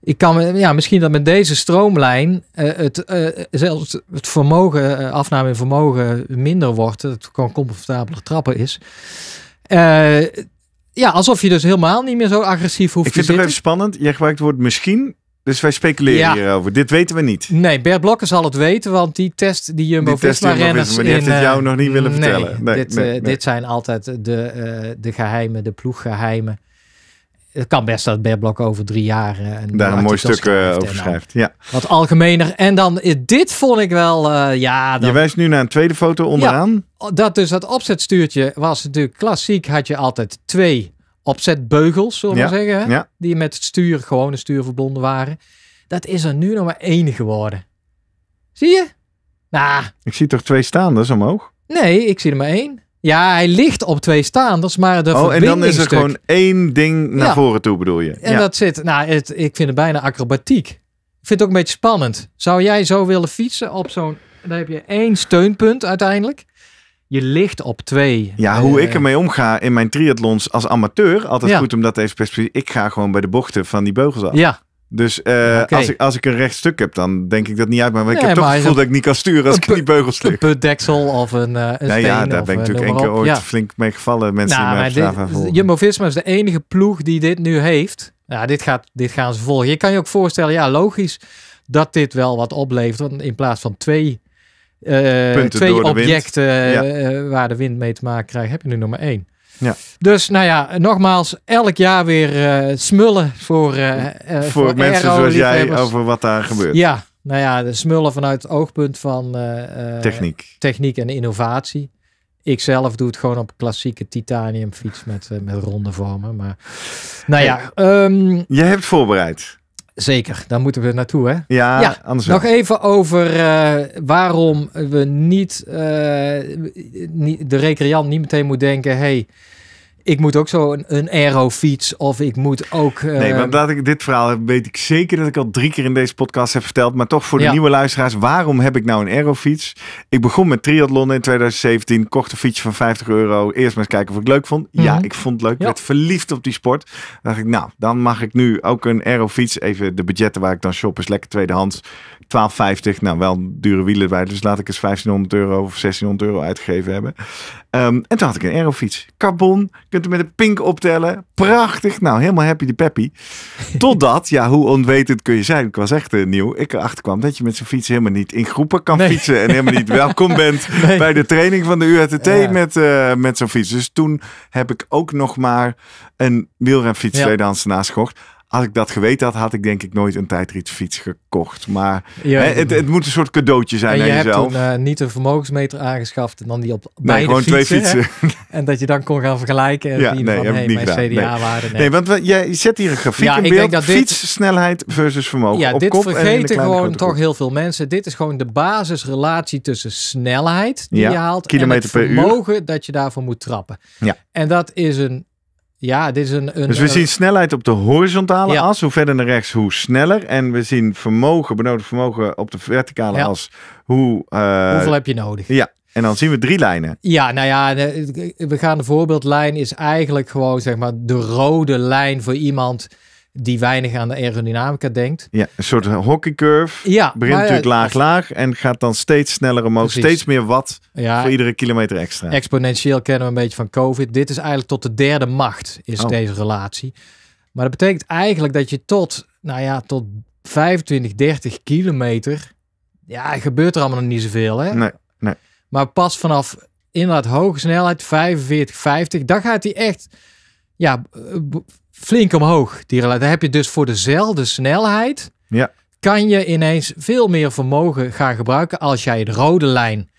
Ik kan ja, misschien dat met deze stroomlijn eh, het, eh, zelfs het vermogen, afname in vermogen minder wordt. Dat het gewoon comfortabeler trappen is. ja, alsof je dus helemaal niet meer zo agressief hoeft te Ik vind het even spannend. Jij gebruikt het woord misschien. Dus wij speculeren ja. hierover. Dit weten we niet. Nee, Bert Blokker zal het weten, want die test die Jumbo-Visma-renners... Die, die heeft het jou eh, nog niet willen vertellen. Nee, dit, eh, dit zijn altijd de, uh, de geheimen, de ploeggeheimen. Het kan best dat Bert Blok over drie jaar... een Daar een mooi stuk over schrijft, ja. Wat algemener. En dan, dit vond ik wel... ja, dan... Je wijst nu naar een tweede foto onderaan. Ja, dat dus dat opzetstuurtje was natuurlijk klassiek. Had je altijd twee opzetbeugels, zullen we zeggen. Hè? Ja. Die met het stuur, gewone stuur verbonden waren. Dat is er nu nog maar één geworden. Zie je? Nah. Nou. Ik zie toch twee staanders omhoog? Nee, ik zie er maar één. Ja, hij ligt op twee staanders, maar de Oh, en dan is er gewoon één ding naar voren toe, bedoel je? En dat zit... Nou, het, ik vind het bijna acrobatiek. Ik vind het ook een beetje spannend. Zou jij zo willen fietsen op zo'n... Dan heb je één steunpunt uiteindelijk je ligt op twee. Ja, hoe eh, ik ermee omga in mijn triathlons als amateur, altijd goed omdat dat even Ik ga gewoon bij de bochten van die beugels af. Ja. Dus eh, als, ik, als ik een recht stuk heb, dan denk ik dat niet uit. Maar ik heb toch het gevoel dat ik niet kan sturen als ik die beugels lig. Een deksel of een, uh, een nou ja, ja, daar ben ik natuurlijk één keer ooit flink mee gevallen. Mensen die nou, mij Jumbo-Visma is de enige ploeg die dit nu heeft. Ja, dit, gaat, dit gaan ze volgen. Je kan je ook voorstellen, ja, logisch dat dit wel wat oplevert. Want in plaats van twee eh, twee objecten eh, eh, waar de wind mee te maken krijgt, heb je nu nummer één. Ja. Dus nou ja, nogmaals, elk jaar weer smullen voor, voor, mensen zoals jij over wat daar gebeurt. Ja, nou ja, de smullen vanuit het oogpunt van techniek. techniek en innovatie. Ik zelf doe het gewoon op klassieke fiets met, met ronde vormen. Maar nou ja. Um, ehm, je hebt voorbereid. Zeker, daar moeten we naartoe, hè? Ja, anders Nog even over eh, waarom we niet, uh, eh, niet, de recreant niet meteen moet denken... hey, ik moet ook zo een, een fiets of ik moet ook... Nee, ehm, maar laat ik dit verhaal weet ik zeker dat ik al drie keer in deze podcast heb verteld. Maar toch voor de nieuwe luisteraars, waarom heb ik nou een aerofiets? Ik begon met triathlon in 2017, kocht een fietsje van 50 euro. Eerst maar eens kijken of ik het leuk vond. Ja, mhm. ik vond het leuk. Ja. werd verliefd op die sport. Dan dacht ik, nou, dan mag ik nu ook een aerofiets. Even de budgetten waar ik dan shop is lekker tweedehands. 12,50. Nou, wel dure wielen bij. Dus laat ik eens 1500 euro of 1600 euro uitgegeven hebben. Ehm, en toen had ik een aerofiets. Carbon, kunt u met een pink optellen. Prachtig. Nou, helemaal happy die peppy. Totdat, ja, hoe onwetend kun je zijn? Ik was echt eh, nieuw. Ik erachter kwam dat je met zo'n fiets helemaal niet in groepen kan fietsen. En helemaal niet welkom bent bij de training van de UHTT met, eh, met zo'n fiets. Dus toen heb ik ook nog maar een wielrenfiets naast gekocht. Als ik dat geweten had, had ik denk ik nooit een tijdritfiets gekocht. Maar hè, het, het, moet een soort cadeautje zijn en je hebt Toen, eh, niet een vermogensmeter aangeschaft en dan die op nee, beide gewoon fietsen, twee fietsen. En dat je dan kon gaan vergelijken. Ja, nee, van, hey, mijn CDA-waarde. Nee. want jij zet hier een grafiek ja, in beeld. Dit, fietssnelheid versus vermogen. Ja, op dit kop vergeten gewoon toch heel veel mensen. Dit is gewoon de basisrelatie tussen snelheid die je haalt en het vermogen dat je daarvoor moet trappen. Ja. En dat is een ja, dit is een. een dus we eh, zien snelheid op de horizontale as. Hoe verder naar rechts, hoe sneller. En we zien vermogen, benodigd vermogen op de verticale as. Hoe, eh, Hoeveel heb je nodig? Ja. En dan zien we drie lijnen. Ja, nou ja, we gaan de voorbeeldlijn is eigenlijk gewoon zeg maar de rode lijn voor iemand die weinig aan de aerodynamica denkt. Ja, een soort hockeycurve. Ja, begint natuurlijk laag-laag eh, en gaat dan steeds sneller omhoog. Steeds meer wat. ja, voor iedere kilometer extra. Exponentieel kennen we een beetje van COVID. Dit is eigenlijk tot de derde macht, is oh. deze relatie. Maar dat betekent eigenlijk dat je tot, nou ja, tot 25, 30 kilometer... Ja, gebeurt er allemaal nog niet zoveel, hè? Nee, nee. Maar pas vanaf inderdaad hoge snelheid, 45, 50, dan gaat hij echt ja, eh, flink omhoog. Die relatie. heb je dus voor dezelfde snelheid. Ja. Kan je ineens veel meer vermogen gaan gebruiken als jij de rode lijn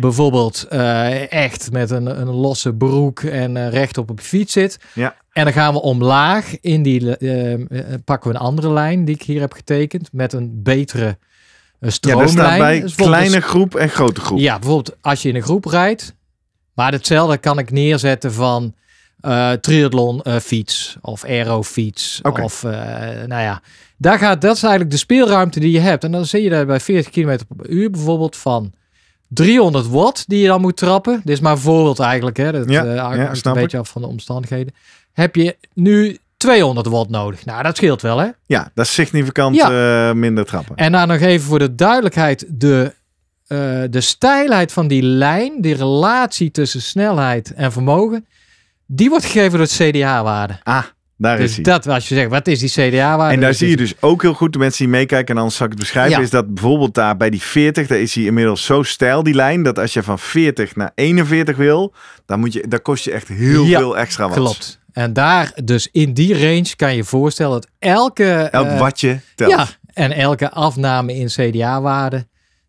bijvoorbeeld eh, echt met een, een losse broek en rechtop recht op een fiets zit. Ja. En dan gaan we omlaag in die eh, eh, pakken we een andere lijn die ik hier heb getekend met een betere stroomlijn. Ja, bij dus kleine dus groep en grote groep. Ja, bijvoorbeeld als je in een groep rijdt. Maar hetzelfde kan ik neerzetten van uh, triathlon eh, fiets of aerofiets. Okay. Of eh, nou ja, daar gaat, dat is eigenlijk de speelruimte die je hebt. En dan zie je daar bij 40 km per uur bijvoorbeeld van 300 watt die je dan moet trappen. Dit is maar een voorbeeld eigenlijk. Hè. Dat ja, een beetje af van de omstandigheden. Heb je nu 200 watt nodig. Nou, dat scheelt wel hè? Ja, dat is significant ja. minder trappen. En dan nog even voor de duidelijkheid. De de stijlheid van die lijn, die relatie tussen snelheid en vermogen, die wordt gegeven door het CDA-waarde. Ah, daar dus is hij. dat als je zegt, wat is die CDA-waarde? En daar zie je dus ook heel goed de mensen die meekijken, en anders zal ik het beschrijven, is dat bijvoorbeeld daar bij die 40, daar is hij inmiddels zo stijl, die lijn, dat als je van 40 naar 41 wil, dan, moet je, dan kost je echt heel veel extra wat. Klopt. En daar, dus in die range, kan je voorstellen dat elke. Elk eh, watje telt. Ja, en elke afname in CDA-waarde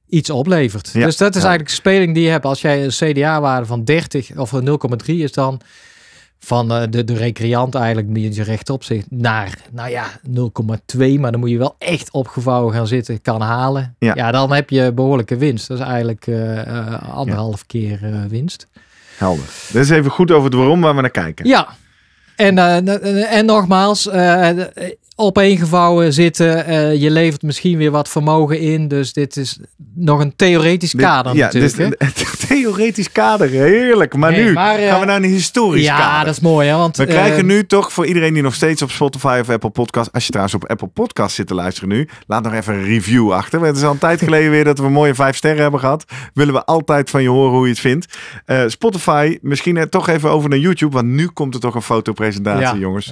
iets oplevert. dus dat is eigenlijk de speling die je hebt. Als jij een CDA-waarde van 30 of 0,3 is dan van eh, de, de recreant eigenlijk, die je rechtop zit, naar, nou ja, 0,2. Maar dan moet je wel echt opgevouwen gaan zitten, kan halen. Ja, dan heb je behoorlijke winst. Dat is eigenlijk eh, eh, anderhalf keer winst. Helder. Dat is even goed over het waarom waar we naar kijken. Ja, en, eh, eh, en nogmaals, eh, opeengevouwen zitten. je levert misschien weer wat vermogen in. Dus dit is nog een theoretisch kader ja, natuurlijk. Dit, theoretisch kader, heerlijk. Maar nu gaan we naar een historisch ja, kader. Ja, dat is mooi. Hè, want, we krijgen nu toch voor iedereen die nog steeds op Spotify of Apple Podcast... Als je trouwens op Apple Podcast zit te luisteren nu, laat nog even een review achter. Het is al een tijd geleden weer dat we een mooie vijf sterren hebben gehad. Willen we altijd van je horen hoe je het vindt. Spotify, misschien toch even over naar YouTube, want nu komt er toch een foto presentatie, jongens.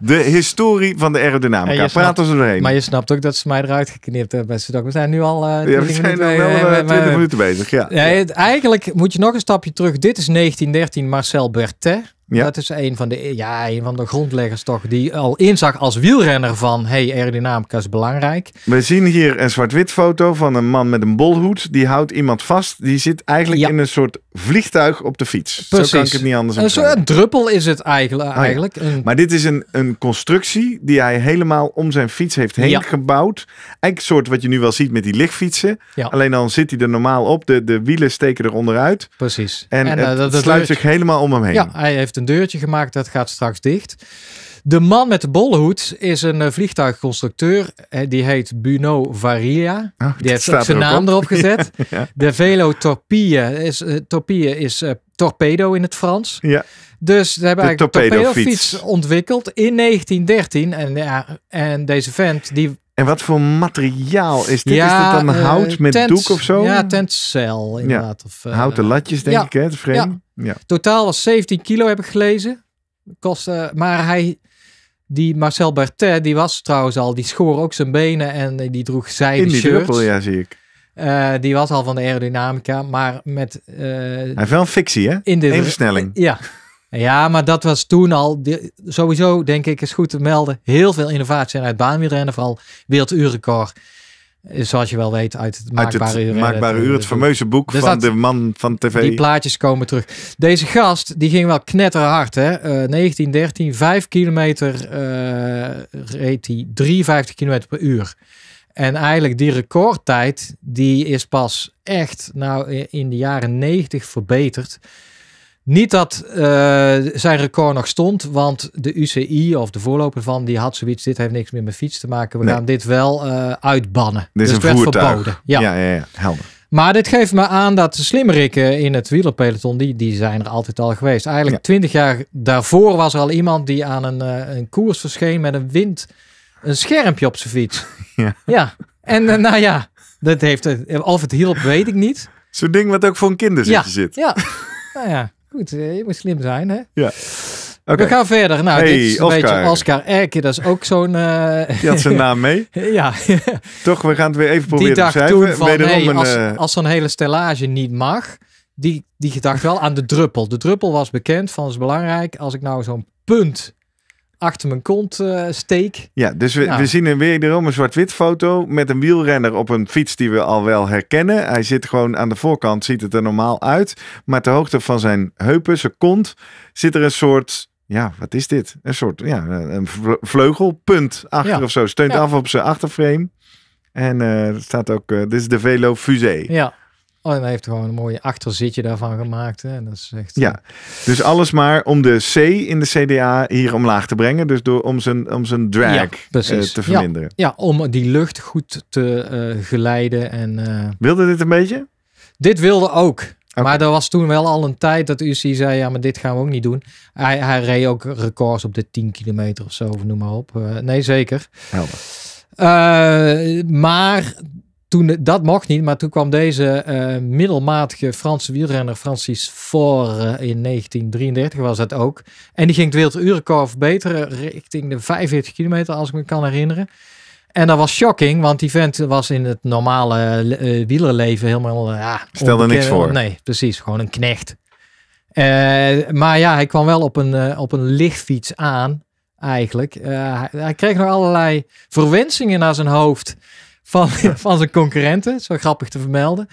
De historie van de aerodynamica. Praten ze erheen. Maar je snapt ook dat ze mij eruit geknipt hebben. We zijn nu al eh, we zijn nu al 20 eh, eh, minuten bezig. Ja. eigenlijk moet je nog een stapje terug. Dit is 1913 Marcel Bertet. Ja. Dat is een van, de, ja, een van de grondleggers toch, die al inzag als wielrenner van, hey, aerodynamica is belangrijk. We zien hier een zwart-wit foto van een man met een bolhoed. Die houdt iemand vast. Die zit eigenlijk in een soort vliegtuig op de fiets. Precies. Zo kan ik het niet anders Een druppel is het eigenlijk. Oh eigenlijk. Maar dit is een, een constructie die hij helemaal om zijn fiets heeft heen gebouwd. Eigenlijk een soort wat je nu wel ziet met die lichtfietsen. Alleen dan zit hij er normaal op. De, de wielen steken er onderuit. Precies. En, het eh, dat, sluit zich helemaal om hem heen. Ja, hij heeft een een deurtje gemaakt, dat gaat straks dicht. De man met de bolhoed is een eh, vliegtuigconstructeur. Die heet Buno Varia. Ah, die heeft zijn naam erop gezet. De Velo Torpille is, eh, is uh, torpedo in het Frans. Ja. Dus ze hebben de eigenlijk een torpedofiets ontwikkeld in 1913. En, ja, en deze vent die en wat voor materiaal is dit? is het dan hout met doek of zo? Ja, tentcel inderdaad. Of, Houten latjes denk ik hè, het frame. Ja. Totaal was 17 kilo, heb ik gelezen. Kost, maar hij, die Marcel Bertet, die was trouwens al, die schoor ook zijn benen en die droeg zijde shirt. In die druppel, ja, zie ik. Eh, die was al van de aerodynamica, maar met... Eh, hij heeft wel een fictie, hè? In de versnelling. ja. Ja, maar dat was toen al, sowieso denk ik, is goed te melden, heel veel innovatie uit baanwielrennen, vooral werelduurrecord. Zoals je wel weet uit het Maakbare uur eh, het fameuze boek dus van de man van tv. Die plaatjes komen terug. Deze gast, die ging wel knetterhard. Hè? Uh, 1913, 5 kilometer eh, reed hij 53 kilometer per uur. En eigenlijk die recordtijd, die is pas echt nou, in de jaren 90 verbeterd. Niet dat eh, zijn record nog stond, want de UCI of de voorloper van die had zoiets. Dit heeft niks meer met fiets te maken. We gaan dit wel eh, uitbannen. Dit is dus een voertuig. werd verboden. Ja, ja, ja, helder. Maar dit geeft me aan dat de slimmerikken in het wielerpeloton, die, die zijn er altijd al geweest. Eigenlijk twintig jaar daarvoor was er al iemand die aan een, eh, een koers verscheen met een wind, een schermpje op zijn fiets. Ja. ja. En nou ja, dat heeft, of het hielp weet ik niet. Zo'n ding wat ook voor een kinderzitje ja. zit. Ja, nou ja. Goed, eh, je moet slim zijn, hè? Ja. We gaan verder. Nou, dit is een Oscar. beetje Oscar Erke. Dat is ook zo'n... Uh... had zijn naam mee. ja. Toch, we gaan het weer even proberen te schrijven. Toen van, hey, een, als, eh, als zo'n hele stellage niet mag, die, die gedacht wel aan de druppel. De druppel was bekend van, is belangrijk, als ik nou zo'n punt achter mijn kont eh, steek. Ja, dus we, we nou. zien een wederom een zwart-wit foto met een wielrenner op een fiets die we al wel herkennen. Hij zit gewoon aan de voorkant, ziet het er normaal uit. Maar ter hoogte van zijn heupen, zijn kont, zit er een soort ja, wat is dit? Een soort ja, een vleugelpunt achter of zo. Steunt af op zijn achterframe. En eh, er staat ook, eh, dit is de Velo Fusée. Ja, Oh, en hij heeft gewoon een mooie achterzitje daarvan gemaakt. Hè? En dat is echt, ja, eh, dus alles maar om de C in de CDA hier omlaag te brengen. Dus door, om, zijn, om zijn drag eh, te verminderen. Ja, ja, om die lucht goed te eh, geleiden. En, wilde dit een beetje? Dit wilde ook. Maar er was toen wel al een tijd dat UC zei, ja, maar dit gaan we ook niet doen. Hij, hij reed ook records op de 10 kilometer of zo, of noem maar op. nee, zeker. Helder. maar toen, eh, dat mocht niet, maar toen kwam deze eh, middelmatige Franse wielrenner Francis voor eh, in 1933 was dat ook. En die ging het werelduurrecord verbeteren richting de 45 kilometer, als ik me kan herinneren. En dat was shocking, want die vent was in het normale uh, wielerleven helemaal... Ja, Stelde niks voor. Nee, precies. Gewoon een knecht. maar ja, hij kwam wel op een, op een lichtfiets aan, eigenlijk. hij kreeg nog allerlei verwensingen naar zijn hoofd van, van zijn concurrenten. Zo grappig te vermelden.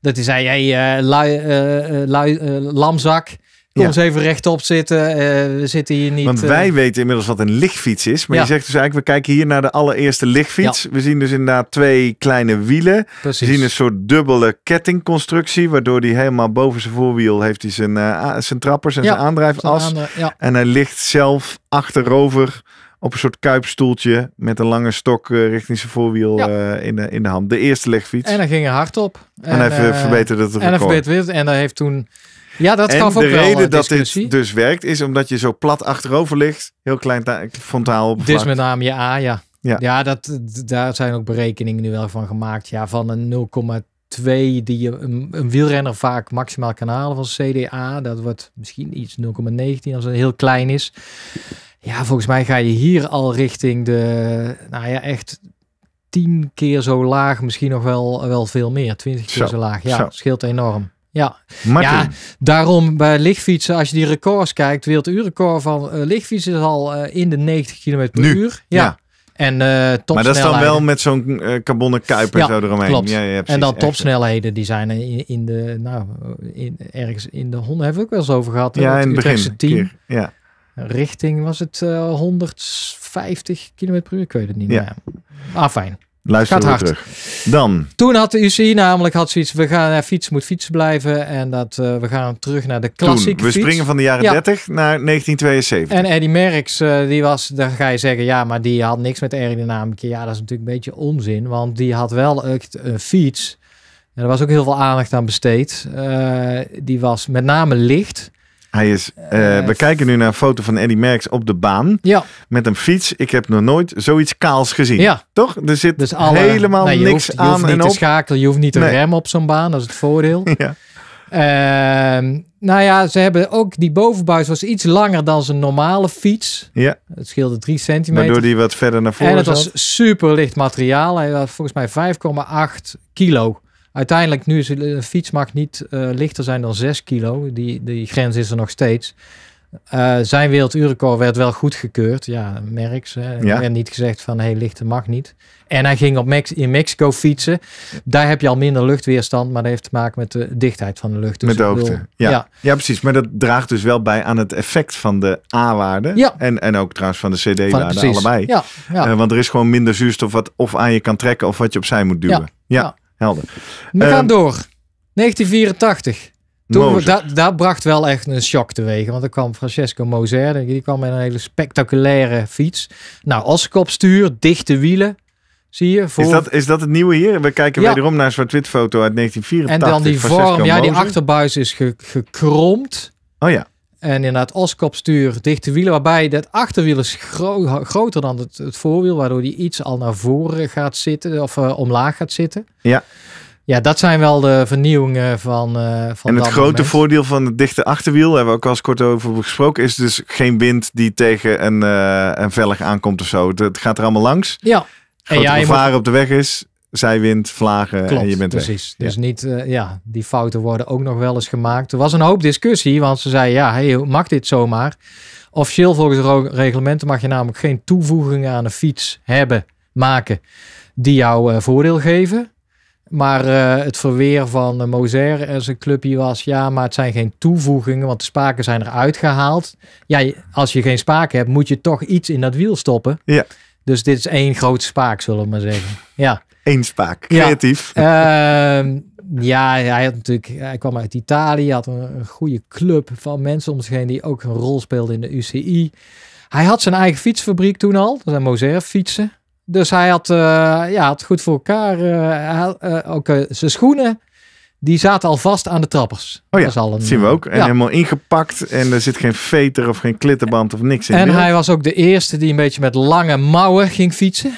Dat hij zei, hey, eh, eh, eh, lamzak, kom eens even rechtop zitten. we zitten hier niet... Want wij weten inmiddels wat een lichtfiets is. Maar ja. je zegt dus eigenlijk, we kijken hier naar de allereerste lichtfiets. We zien dus inderdaad twee kleine wielen. Precies. We zien een soort dubbele kettingconstructie. Waardoor hij helemaal boven zijn voorwiel heeft hij zijn, zijn trappers en zijn aandrijfas. Zijn en hij ligt zelf achterover op een soort kuipstoeltje met een lange stok eh, richting zijn voorwiel eh, in, de, in de hand. De eerste legfiets. En dan ging hij hard op. En, eh, en hij verbeterde het record. En hij verbeterde En hij heeft toen... Ja, dat en gaf ook de reden dat dit dus werkt is omdat je zo plat achterover ligt. Heel klein frontaal oppervlak. Dit is met name je A, ja. Ja, dat, daar zijn ook berekeningen nu wel van gemaakt. Ja, van een 0,2 die je een, een, wielrenner vaak maximaal kan halen van CDA. Dat wordt misschien iets 0,19 als het heel klein is. Ja, volgens mij ga je hier al richting de, nou ja, echt tien keer zo laag, misschien nog wel, wel veel meer, twintig keer zo, laag. Ja, scheelt enorm. Ja. ja, daarom bij lichtfietsen, als je die records kijkt, werelduurrecord van uh, lichtfietsen is al eh, in de 90 km per uur. Ja. ja. En, uh, maar dat is dan wel met zo'n carbonen kuiper zo eromheen. Klopt. Ja, en dan topsnelheden, die zijn in, in de, nou, in, ergens in de honden hebben we ook wel eens over gehad. Ja, in het begin. Keer. Ja richting, was het 150 eh, km per uur? Ik weet het niet ja. meer. Ah, fijn. Luister terug. Dan. Toen had de UCI namelijk had zoiets, we gaan naar fiets, moet fiets blijven. En dat eh, we gaan terug naar de klassieke Toen, we springen van de jaren 30 naar 1972. En Eddie Merckx, uh, die was, daar ga je zeggen, ja, maar die had niks met aerodynamica. Ja, dat is natuurlijk een beetje onzin, want die had wel echt een fiets. En er was ook heel veel aandacht aan besteed. die was met name licht. Hij is, eh, eh, we kijken nu naar een foto van Eddie Merckx op de baan. Ja. Met een fiets. Ik heb nog nooit zoiets kaals gezien. Ja. Toch? Er zit dus helemaal niks aan en op. Je hoeft niet te Je hoeft niet een rem remmen op zo'n baan. Dat is het voordeel. Ja. Ehm, nou ja, ze hebben ook die bovenbuis was iets langer dan zijn normale fiets. Ja. Het scheelde 3 centimeter. Waardoor die wat verder naar voren En het was super licht materiaal. Hij was volgens mij 5,8 kilo uiteindelijk, nu is een eh, fiets mag niet eh, lichter zijn dan 6 kilo. Die, die grens is er nog steeds. Uh, zijn werelduurrecord werd wel goedgekeurd. Ja, merks. Hè. Ja. niet gezegd van, hey, lichte mag niet. En hij ging op Mex in Mexico fietsen. Daar heb je al minder luchtweerstand, maar dat heeft te maken met de dichtheid van de lucht. Dus met de hoogte, ja. ja. precies. Maar dat draagt dus wel bij aan het effect van de A-waarde. Ja. En, en ook trouwens van de CD-waarde, allebei. Ja, want er is gewoon minder zuurstof wat of aan je kan trekken of wat je opzij moet duwen. ja. Helder. We gaan ehm, door. 1984. Toen we, dat, dat, bracht wel echt een shock teweeg. Want dan kwam Francesco Moser. Die kwam met een hele spectaculaire fiets. Nou, stuur, dichte wielen. Zie je? Voor... Is, dat, is dat het nieuwe hier? We kijken weer wederom naar een zwart-wit foto uit 1984. En dan die vorm. Ja, die achterbuis is gekromd. Oh ja. En inderdaad, oskopstuur, dichte wielen, waarbij het achterwiel is groter dan het, voorwiel, waardoor die iets al naar voren gaat zitten of eh, omlaag gaat zitten. Ja. Ja, dat zijn wel de vernieuwingen van. Uh, van en het grote voordeel van het dichte achterwiel, hebben we ook al eens kort over gesproken, is dus geen wind die tegen een, uh, een velg aankomt of zo. Het, gaat er allemaal langs. Ja. Grote en gevaar op de weg is zij wint vlagen en je bent precies. Dus niet, eh, ja, die fouten worden ook nog wel eens gemaakt. Er was een hoop discussie, want ze zeiden, ja, hey, mag dit zomaar? Officieel volgens de reglementen mag je namelijk geen toevoegingen aan een fiets hebben, maken, die jou eh, voordeel geven. Maar eh, het verweer van Moser en zijn clubje was, ja, maar het zijn geen toevoegingen, want de spaken zijn eruit gehaald. Ja, als je geen spaken hebt, moet je toch iets in dat wiel stoppen. Ja. Dus dit is één grote spaak, zullen we maar zeggen. Ja. Eenspaak, creatief. Ja, ehm, ja, hij, had natuurlijk, eh, hij kwam uit Italië, had een, goede club van mensen om zich heen die ook een rol speelden in de UCI. Hij had zijn eigen fietsfabriek toen al, dat zijn Moser fietsen. Dus hij had, eh, ja, had goed voor elkaar. Eh, ook zijn schoenen, die zaten al vast aan de trappers. Oh ja, dat, zien we ook. En helemaal ingepakt. En er zit geen veter of geen klittenband of niks in. En hij was ook de eerste die een beetje met lange mouwen ging fietsen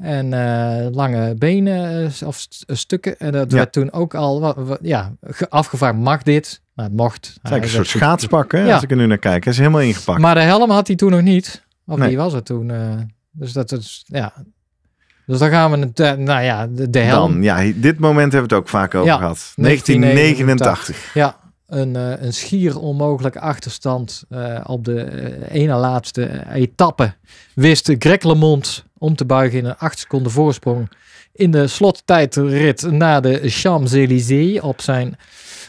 en eh, lange benen eh, of eh, stukken. En dat werd toen ook al ja, afgevraagd, mag dit? Maar het mocht. Het is eigenlijk een soort schaatspak, als ik er nu naar kijk. Hij is helemaal ingepakt. Maar de helm had hij toen nog niet. Of nee. die was er toen. dus dat is, ja. Dus dan gaan we, het, nou ja, de, helm. Dan, ja, dit moment hebben we het ook vaak over gehad. 1989. 1989. Ja, een, eh, een schier onmogelijke achterstand eh, op de eh, ene laatste etappe wist Greg LeMond om te buigen in een acht seconden voorsprong in de slottijdrit naar de Champs-Élysées op zijn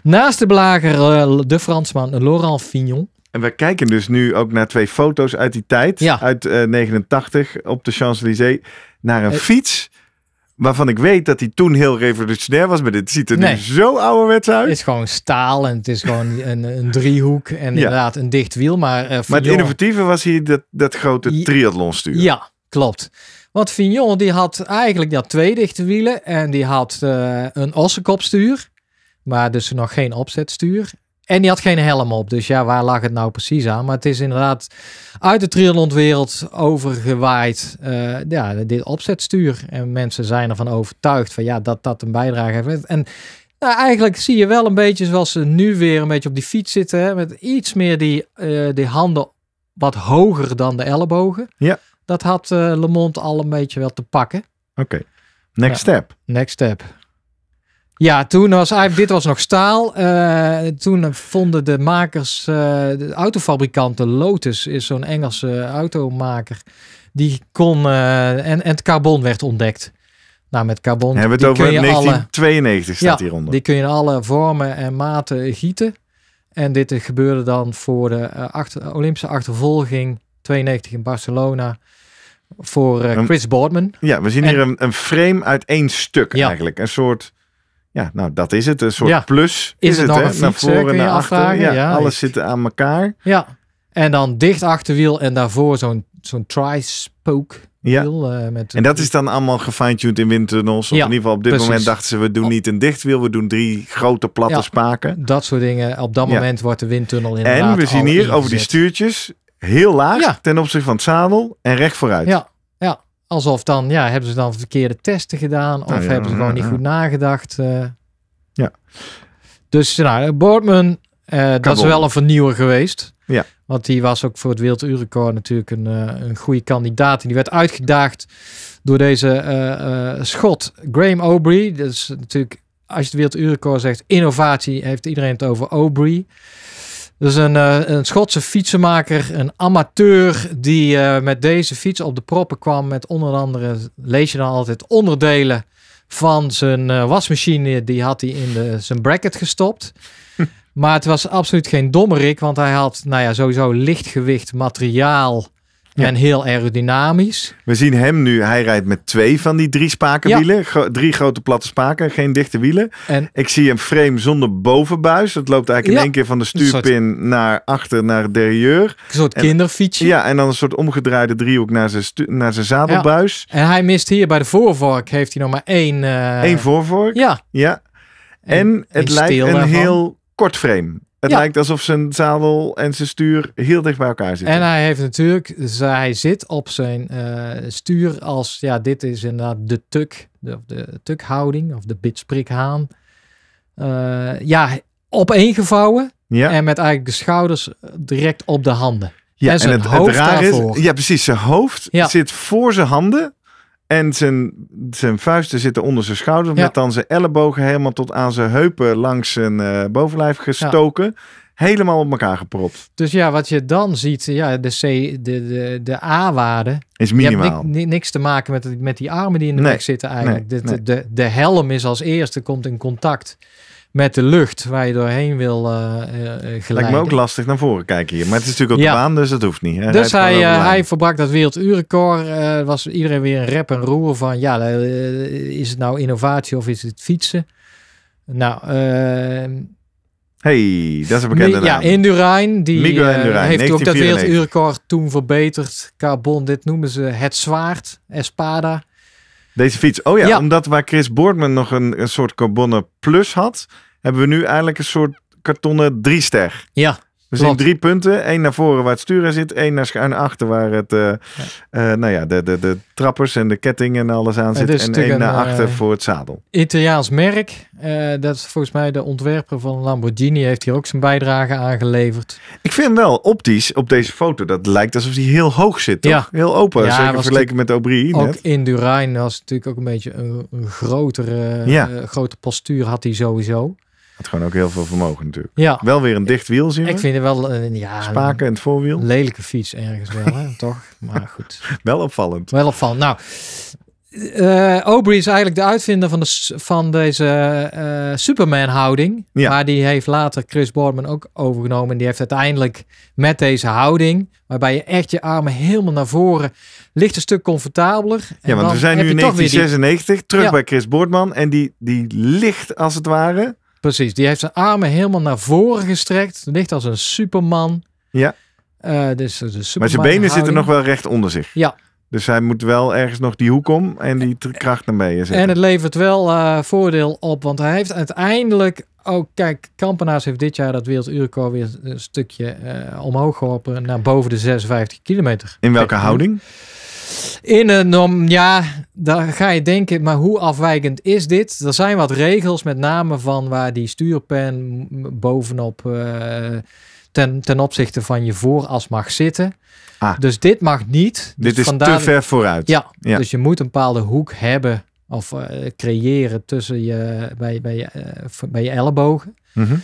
naaste belager, de Fransman Laurent Fignon. En we kijken dus nu ook naar twee foto's uit die tijd, uit 89 op de Champs-Élysées, naar een fiets waarvan ik weet dat hij toen heel revolutionair was. Maar dit ziet er nu zo ouderwets uit. Het is gewoon staal en het is gewoon een, een driehoek en inderdaad een dicht wiel. Maar, eh, maar het innovatieve was hier dat, dat grote triathlonstuur. Ja, klopt. Want Fignon die had eigenlijk die twee dichte wielen en die had eh, een ossenkopstuur. Maar dus nog geen opzetstuur. En die had geen helm op. Dus ja, waar lag het nou precies aan? Maar het is inderdaad uit de triathlonwereld overgewaaid. Eh, ja, dit opzetstuur. En mensen zijn ervan overtuigd van ja, dat dat een bijdrage heeft. En nou, eigenlijk zie je wel een beetje zoals ze nu weer een beetje op die fiets zitten. Hè, met iets meer die, eh, die handen wat hoger dan de ellebogen. Ja. Dat had eh, Le Monde al een beetje wel te pakken. Oké. Next step. Next step. Ja, toen was eigenlijk, dit was nog staal. Eh, toen vonden de makers, eh, de autofabrikanten, Lotus is zo'n Engelse automaker, die kon, eh, en, en het carbon werd ontdekt. Nou, met carbon. Hebben we het over 1992 alle, staat ja, hieronder. Die kun je in alle vormen en maten gieten. En dit gebeurde dan voor de achter, Olympische achtervolging 92 in Barcelona voor Chris Boardman. Ja, we zien hier een, een frame uit één stuk eigenlijk. Een soort ja, nou dat is het. Een soort plus. Is, is het, het eh, naar voren en naar achter. Ja, alles zit aan elkaar. Ja. En dan dicht achterwiel en daarvoor zo'n zo'n tri-spoke. wiel eh, met en dat is dan allemaal gefine in windtunnels. Of in ieder geval op dit moment dachten ze, we doen niet een dichtwiel, we doen drie grote platte spaken. Dat soort dingen. Op dat moment wordt de windtunnel inderdaad En we zien hier over die stuurtjes heel laag ten opzichte van het zadel en recht vooruit. Ja, ja alsof dan, ja, hebben ze dan verkeerde testen gedaan of nou hebben ze gewoon niet goed nagedacht. Eh. Ja. Dus nou, Boardman, eh, dat is wel een vernieuwer geweest. Ja. Want die was ook voor het werelduurrecord natuurlijk een, eh, een goede kandidaat. En die werd uitgedaagd door deze schot Graham Aubrey. Dat is natuurlijk, als je het werelduurrecord zegt, innovatie, heeft iedereen het over Aubrey. Dat is een, eh, een Schotse fietsenmaker, een amateur, die eh, met deze fiets op de proppen kwam. Met onder andere, lees je dan altijd, onderdelen van zijn eh, wasmachine. Die had hij in de, zijn bracket gestopt. maar het was absoluut geen dommerik, want hij had nou ja, sowieso lichtgewicht materiaal en heel aerodynamisch. We zien hem nu, hij rijdt met twee van die drie spakenwielen. drie grote platte spaken, geen dichte wielen. En, ik zie een frame zonder bovenbuis. Het loopt eigenlijk in één keer van de stuurpin naar achter, naar het derrière. Een soort en, kinderfietsje. Ja, en dan een soort omgedraaide driehoek naar zijn, naar zijn zadelbuis. En hij mist hier bij de voorvork, heeft hij nog maar één... Eh, Eén voorvork? Ja. ja. En, het lijkt een heel kort frame. Het lijkt alsof zijn zadel en zijn stuur heel dicht bij elkaar zitten. En hij heeft natuurlijk, dus hij zit op zijn eh, stuur als, ja, dit is inderdaad de tuk, de, de tukhouding of de bitsprikhaan. Uh, ja, opeengevouwen en met eigenlijk de schouders direct op de handen. Ja, en, het, hoofd het is, ja precies, zijn hoofd zit voor zijn handen, en zijn, zijn vuisten zitten onder zijn schouders. Met dan zijn ellebogen helemaal tot aan zijn heupen langs zijn eh, bovenlijf gestoken. Helemaal op elkaar gepropt. Dus ja, wat je dan ziet, ja, de, de, de, de A-waarde. Is minimaal. niks te maken met, met die armen die in de nee. weg zitten eigenlijk. de, de, de, helm is als eerste, komt in contact met de lucht waar je doorheen wil uh, eh, geleiden. Eh, eh, Lijkt me ook lastig naar voren kijken hier. Maar het is natuurlijk op de baan, dus dat hoeft niet. dus hij, hij verbrak dat werelduurrecord. Uh, was iedereen weer een rep en roer van... ja, is het nou innovatie of is het fietsen? Nou... Uh, hey, dat is een bekende naam. Ja, Indurain. Die heeft ook dat werelduurrecord toen verbeterd. Carbon, dit noemen ze het zwaard. Espada. Deze fiets. Oh ja, omdat waar Chris Boardman nog een, soort Carbonne Plus had, hebben we nu eigenlijk een soort kartonnen ster. Ja. We zien drie punten. Eén naar voren waar het stuur zit. één naar schuin achter waar het, eh, eh, nou ja, de, de, de trappers en de ketting en alles aan zit. En één naar achter eh, voor het zadel. Italiaans merk. dat is volgens mij de ontwerper van Lamborghini. Heeft hier ook zijn bijdrage aan geleverd. Ik vind wel optisch op deze foto. Dat lijkt alsof hij heel hoog zit. Toch? Heel open. zeker vergeleken met Aubry. Ook in Durain was natuurlijk ook een beetje een, een grotere, postuur had hij sowieso. Het gewoon ook heel veel vermogen natuurlijk. Ja. Wel weer een dicht wiel zien Ik vind het wel een, eh, ja, Spaken en het voorwiel. lelijke fiets ergens wel, hè? toch? Maar goed. Wel opvallend. Wel opvallend. Nou, uh, Aubrey is eigenlijk de uitvinder van, de, van deze eh, Superman-houding. Ja. Maar die heeft later Chris Boardman ook overgenomen. En die heeft uiteindelijk met deze houding, waarbij je echt je armen helemaal naar voren ligt, een stuk comfortabeler. En ja, want we zijn nu in 1996 terug bij Chris Boardman. En die, die ligt als het ware Precies, die heeft zijn armen helemaal naar voren gestrekt. Ligt als een superman. Ja. Uh, dus, dus maar zijn benen zitten nog wel recht onder zich. Ja. Dus hij moet wel ergens nog die hoek om en die kracht naar beneden En het levert wel eh, voordeel op, want hij heeft uiteindelijk ook, oh, kijk, Kampenaars heeft dit jaar dat werelduurrecord weer een stukje eh, omhoog geholpen naar boven de 56 kilometer. In welke houding? In een, ja, daar ga je denken, maar hoe afwijkend is dit? Er zijn wat regels, met name van waar die stuurpen bovenop eh, ten, ten opzichte van je vooras mag zitten. Ah. Dus dit mag niet. Dit dus is te ver vooruit. Ja, dus je moet een bepaalde hoek hebben of eh, creëren tussen je, bij, bij, je, eh, bij je ellebogen. Mm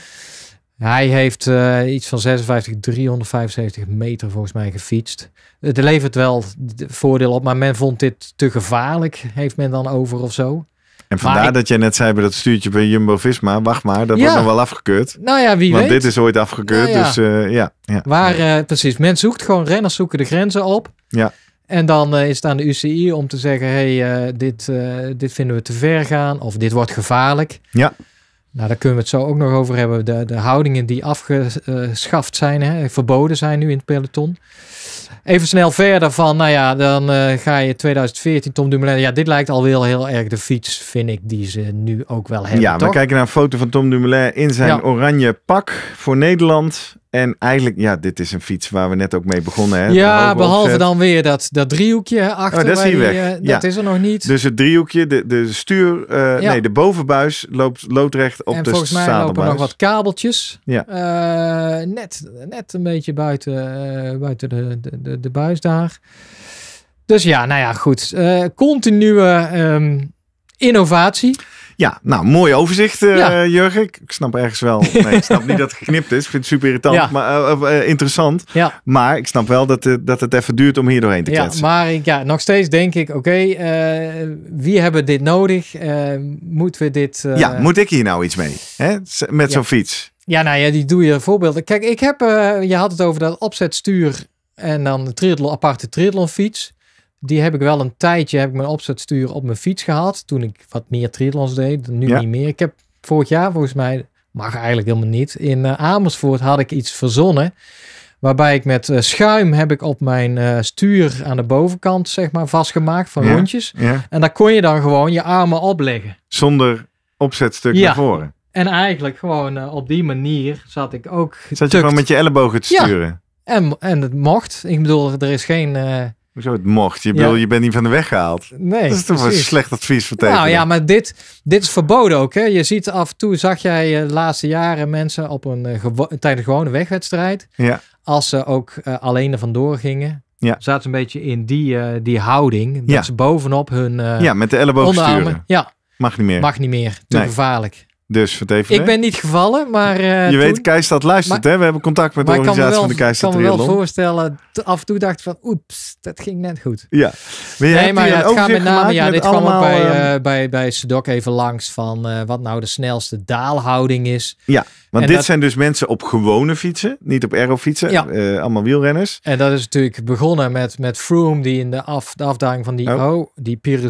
hij heeft eh, iets van 56, 375 meter volgens mij gefietst. Het levert wel voordeel op, maar men vond dit te gevaarlijk, heeft men dan over of zo. En vandaar dat jij net zei bij dat stuurtje bij Jumbo-Visma, wacht maar, dat wordt nog wel afgekeurd. Nou ja, wie Want dit is ooit afgekeurd, dus eh, ja, ja, Waar, eh, precies, men zoekt gewoon, renners zoeken de grenzen op. Ja. En dan is het aan de UCI om te zeggen, hey, dit, dit vinden we te ver gaan, of dit wordt gevaarlijk. Ja. Nou, daar kunnen we het zo ook nog over hebben. De, de houdingen die afgeschaft zijn, hè, verboden zijn nu in het peloton. Even snel verder van, nou ja, dan eh, ga je 2014 Tom Dumoulin. Ja, dit lijkt alweer heel erg de fiets, vind ik, die ze nu ook wel hebben. Ja, we kijken naar een foto van Tom Dumoulin in zijn oranje pak voor Nederland. En eigenlijk, ja, dit is een fiets waar we net ook mee begonnen. Hè? Ja, behalve dan weer dat, dat driehoekje achter. Oh, dat is, weg. Eh, ja. dat is er nog niet. Dus het driehoekje, de, de stuur, eh, nee, de bovenbuis loopt loodrecht op de zadelbuis. volgens mij lopen nog wat kabeltjes. Ja. Eh, net, net een beetje buiten, buiten de, de, de, de, buis daar. Dus ja, nou ja, goed. continue ehm, innovatie. Ja, nou, mooi overzicht, eh, Jurgen. Ik snap ergens wel. Nee, ik snap niet dat het geknipt is. Ik vind het super irritant, maar eh, eh, interessant. Maar ik snap wel dat, dat het even duurt om hier doorheen te ja, kletsen. Maar ik, ja, nog steeds denk ik, oké, wie hebben dit nodig? moeten we dit... Ja, moet ik hier nou iets mee? Hè? Met zo'n fiets? Ja, nou ja, die doe je voorbeelden. Kijk, ik heb, je had het over dat opzetstuur en dan de triathlon, aparte triathlonfiets die heb ik wel een tijdje, heb ik mijn opzetstuur op mijn fiets gehad. Toen ik wat meer triathlons deed, nu niet meer. Ik heb vorig jaar volgens mij, mag eigenlijk helemaal niet, in eh, Amersfoort had ik iets verzonnen. Waarbij ik met eh, schuim heb ik op mijn eh, stuur aan de bovenkant zeg maar vastgemaakt van rondjes. En daar kon je dan gewoon je armen opleggen. Zonder opzetstuk naar voren. En eigenlijk gewoon op die manier zat ik ook. Zat je gewoon met je ellebogen te sturen? En, en het mocht. Ik bedoel, er is geen. Hoezo het mocht? Je, bedoel, je bent niet van de weg gehaald. Nee. Dat is toch een slecht advies voor Nou ja, maar dit, dit is verboden ook. Hè? Je ziet af en toe, zag jij eh, de laatste jaren mensen op een, eh, tijdens een gewone wegwedstrijd. Ja. Als ze ook uh, alleen er vandoor gingen. Ja. Zaten een beetje in die, die houding. Dat ja. ze bovenop hun. ja, met de elleboog sturen. Ja. Mag niet meer. Mag niet meer. Te gevaarlijk. Dus voor Ik ben niet gevallen, maar... Eh, je weet, Keistad luistert, hè? We hebben contact met de organisatie van de Keistad Triathlon. Ik kan me wel voorstellen, af en toe dacht van, oeps, dat ging net goed. Ja. nee, maar ja, het gaat met name, ja, dit allemaal, kwam ook bij, ehm, eh, bij, bij Sedok even langs van eh, wat nou de snelste daalhouding is. Ja, want dit zijn dus mensen op gewone fietsen, niet op aerofietsen. Ja. allemaal wielrenners. En dat is natuurlijk begonnen met, met Froome, die in de, af, de afdaling van die, oh. oh die Pire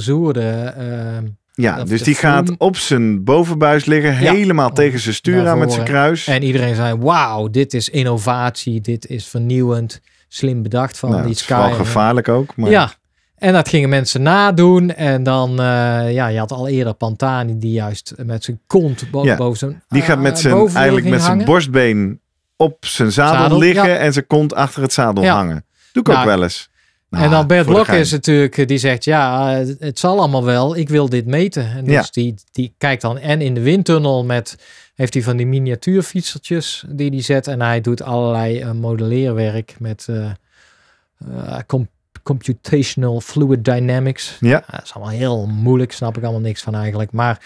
ja, dus die gaat op zijn bovenbuis liggen, helemaal oh, tegen zijn stuur aan met zijn kruis. En iedereen zei, wauw, dit is innovatie, dit is vernieuwend, slim bedacht van iets nou, die Sky. is wel gevaarlijk ook. Maar... Ja, en dat gingen mensen nadoen. En dan, eh, ja, je had al eerder Pantani die juist met zijn kont boven, zijn... Die gaat met eh, zijn, eigenlijk met zijn borstbeen op zijn zadel, liggen en zijn kont achter het zadel hangen. Doe ik ook nou, wel eens. Nou, en dan Bert Blok is natuurlijk, eh, die zegt ja, het zal allemaal wel, ik wil dit meten. En dus die, die kijkt dan en in de windtunnel met, heeft hij van die miniatuurfietsertjes die hij zet. En hij doet allerlei uh, modelleerwerk met eh, computational fluid dynamics. Ja. dat is allemaal heel moeilijk, snap ik allemaal niks van eigenlijk. Maar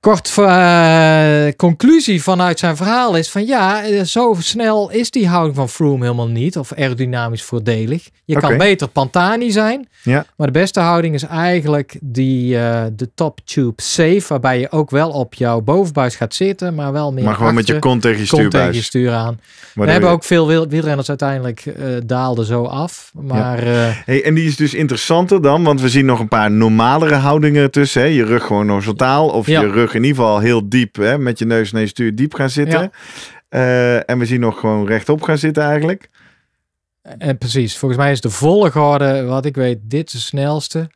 kort eh, conclusie vanuit zijn verhaal is van ja, eh, zo snel is die houding van Froome helemaal niet. Of aerodynamisch voordelig. Je kan beter Pantani zijn. Ja. Maar de beste houding is eigenlijk die, eh, de top tube safe. Waarbij je ook wel op jouw bovenbuis gaat zitten. Maar wel meer Maar gewoon achter, met je kont tegen je stuur, aan. Maar We hebben ook veel wielrenners uiteindelijk uh, daalden zo af. Maar, hey, en die is dus interessanter dan. Want we zien nog een paar normalere houdingen tussen. Hè? Je rug gewoon horizontaal of je rug in ieder geval heel diep, hè, met je neus naar stuur diep gaan zitten. Eh, en we zien nog gewoon rechtop gaan zitten eigenlijk. En precies, volgens mij is de volgorde, wat ik weet, dit de snelste.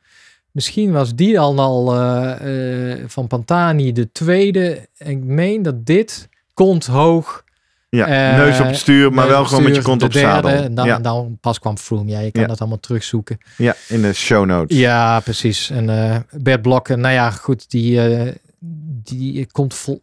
Misschien was die dan al eh, eh, van Pantani de tweede. Ik meen dat dit kont hoog. Ja, neus op het stuur, maar wel gewoon met je kont op derde, zadel. En dan, dan pas kwam Froome. Ja, je kan dat allemaal terugzoeken. Ja, in de show notes. Ja, precies. En Bert Blokken, nou ja, goed, die die komt vol,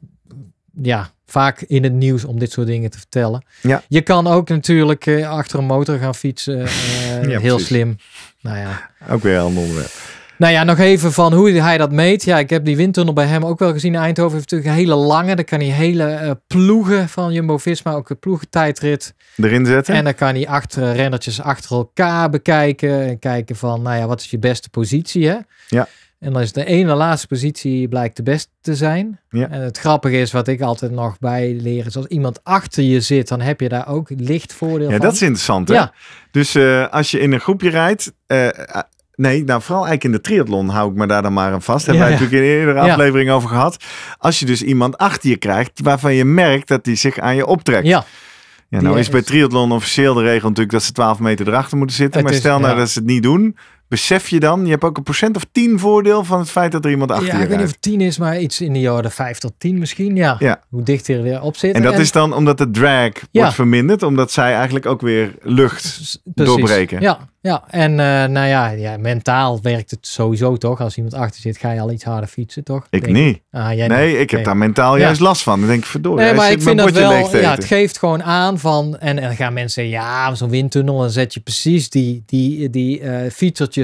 ja, vaak in het nieuws om dit soort dingen te vertellen. Ja. Je kan ook natuurlijk eh, achter een motor gaan fietsen. Eh, eh, ja, heel slim. Nou ja. Ook weer een ander onderwerp. Nou ja, nog even van hoe hij dat meet. Ja, ik heb die windtunnel bij hem ook wel gezien. Eindhoven heeft natuurlijk een hele lange. Dan kan hij hele ploegen van Jumbo-Visma, ook een ploegentijdrit. Erin zetten. En dan kan hij achter rennertjes achter elkaar bekijken. En kijken van, nou ja, wat is je beste positie, hè? Ja. En dan is de ene laatste positie blijkt de beste te zijn. En het grappige is wat ik altijd nog bij leer is als iemand achter je zit, dan heb je daar ook licht voordeel van. Ja, dat is interessant hè? Ja. Dus eh, als je in een groepje rijdt, eh, eh, Nee, nou vooral eigenlijk in de triathlon hou ik me daar dan maar aan vast. Daar ja, hebben wij natuurlijk in een eerdere aflevering over gehad. Als je dus iemand achter je krijgt waarvan je merkt dat die zich aan je optrekt. Ja. Ja, nou is bij triathlon officieel de regel natuurlijk dat ze 12 meter erachter moeten zitten. maar stel nou dat ze het niet doen, Besef je dan, je hebt ook een procent of tien voordeel van het feit dat er iemand achter je je Ja, ik weet niet of tien is, maar iets in de jaren 5 tot tien misschien. Ja, ja. hoe dichter weer op zit. En dat is dan omdat de drag wordt verminderd, omdat zij eigenlijk ook weer lucht doorbreken. Ja, ja. en eh, nou ja, ja, mentaal werkt het sowieso toch. Als iemand achter zit, ga je al iets harder fietsen, toch? Ik niet. Ah, jij nee, ik heb daar mentaal juist last van. Dan denk ik, verdorie, nee, maar ik vind dat wel, ja, het geeft gewoon aan van, en dan gaan mensen, ja, zo'n windtunnel, dan zet je precies die, die, die, die eh, fietsertje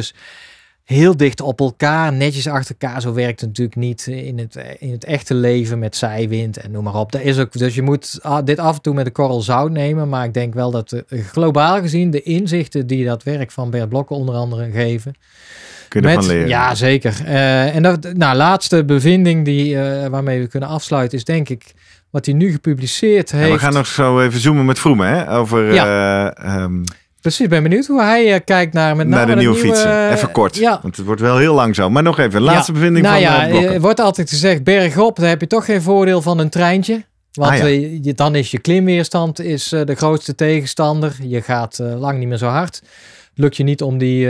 heel dicht op elkaar, netjes achter elkaar. Zo werkt het natuurlijk niet in het, in het echte leven met zijwind en noem maar op. Dat is ook, dus je moet ah, dit af en toe met een korrel zout nemen. Maar ik denk wel dat globaal gezien de inzichten die dat werk van Bert Blokken onder andere geven. kunnen met, leren. Ja, zeker. Eh, en dat, nou, laatste bevinding die, eh, waarmee we kunnen afsluiten is denk ik wat hij nu gepubliceerd heeft. we gaan nog zo even zoomen met Vroemen hè? over... Ja. Eh, ehm, Precies, ben benieuwd hoe hij eh, kijkt naar met naar de, nieuwe, fietsen. Even kort, ja. want het wordt wel heel lang zo. Maar nog even, laatste bevinding nou van ja, Er eh, eh, wordt altijd gezegd, bergop, daar heb je toch geen voordeel van een treintje. Want ah, je, dan is je klimweerstand is, de grootste tegenstander. Je gaat lang niet meer zo hard. Lukt je niet om die,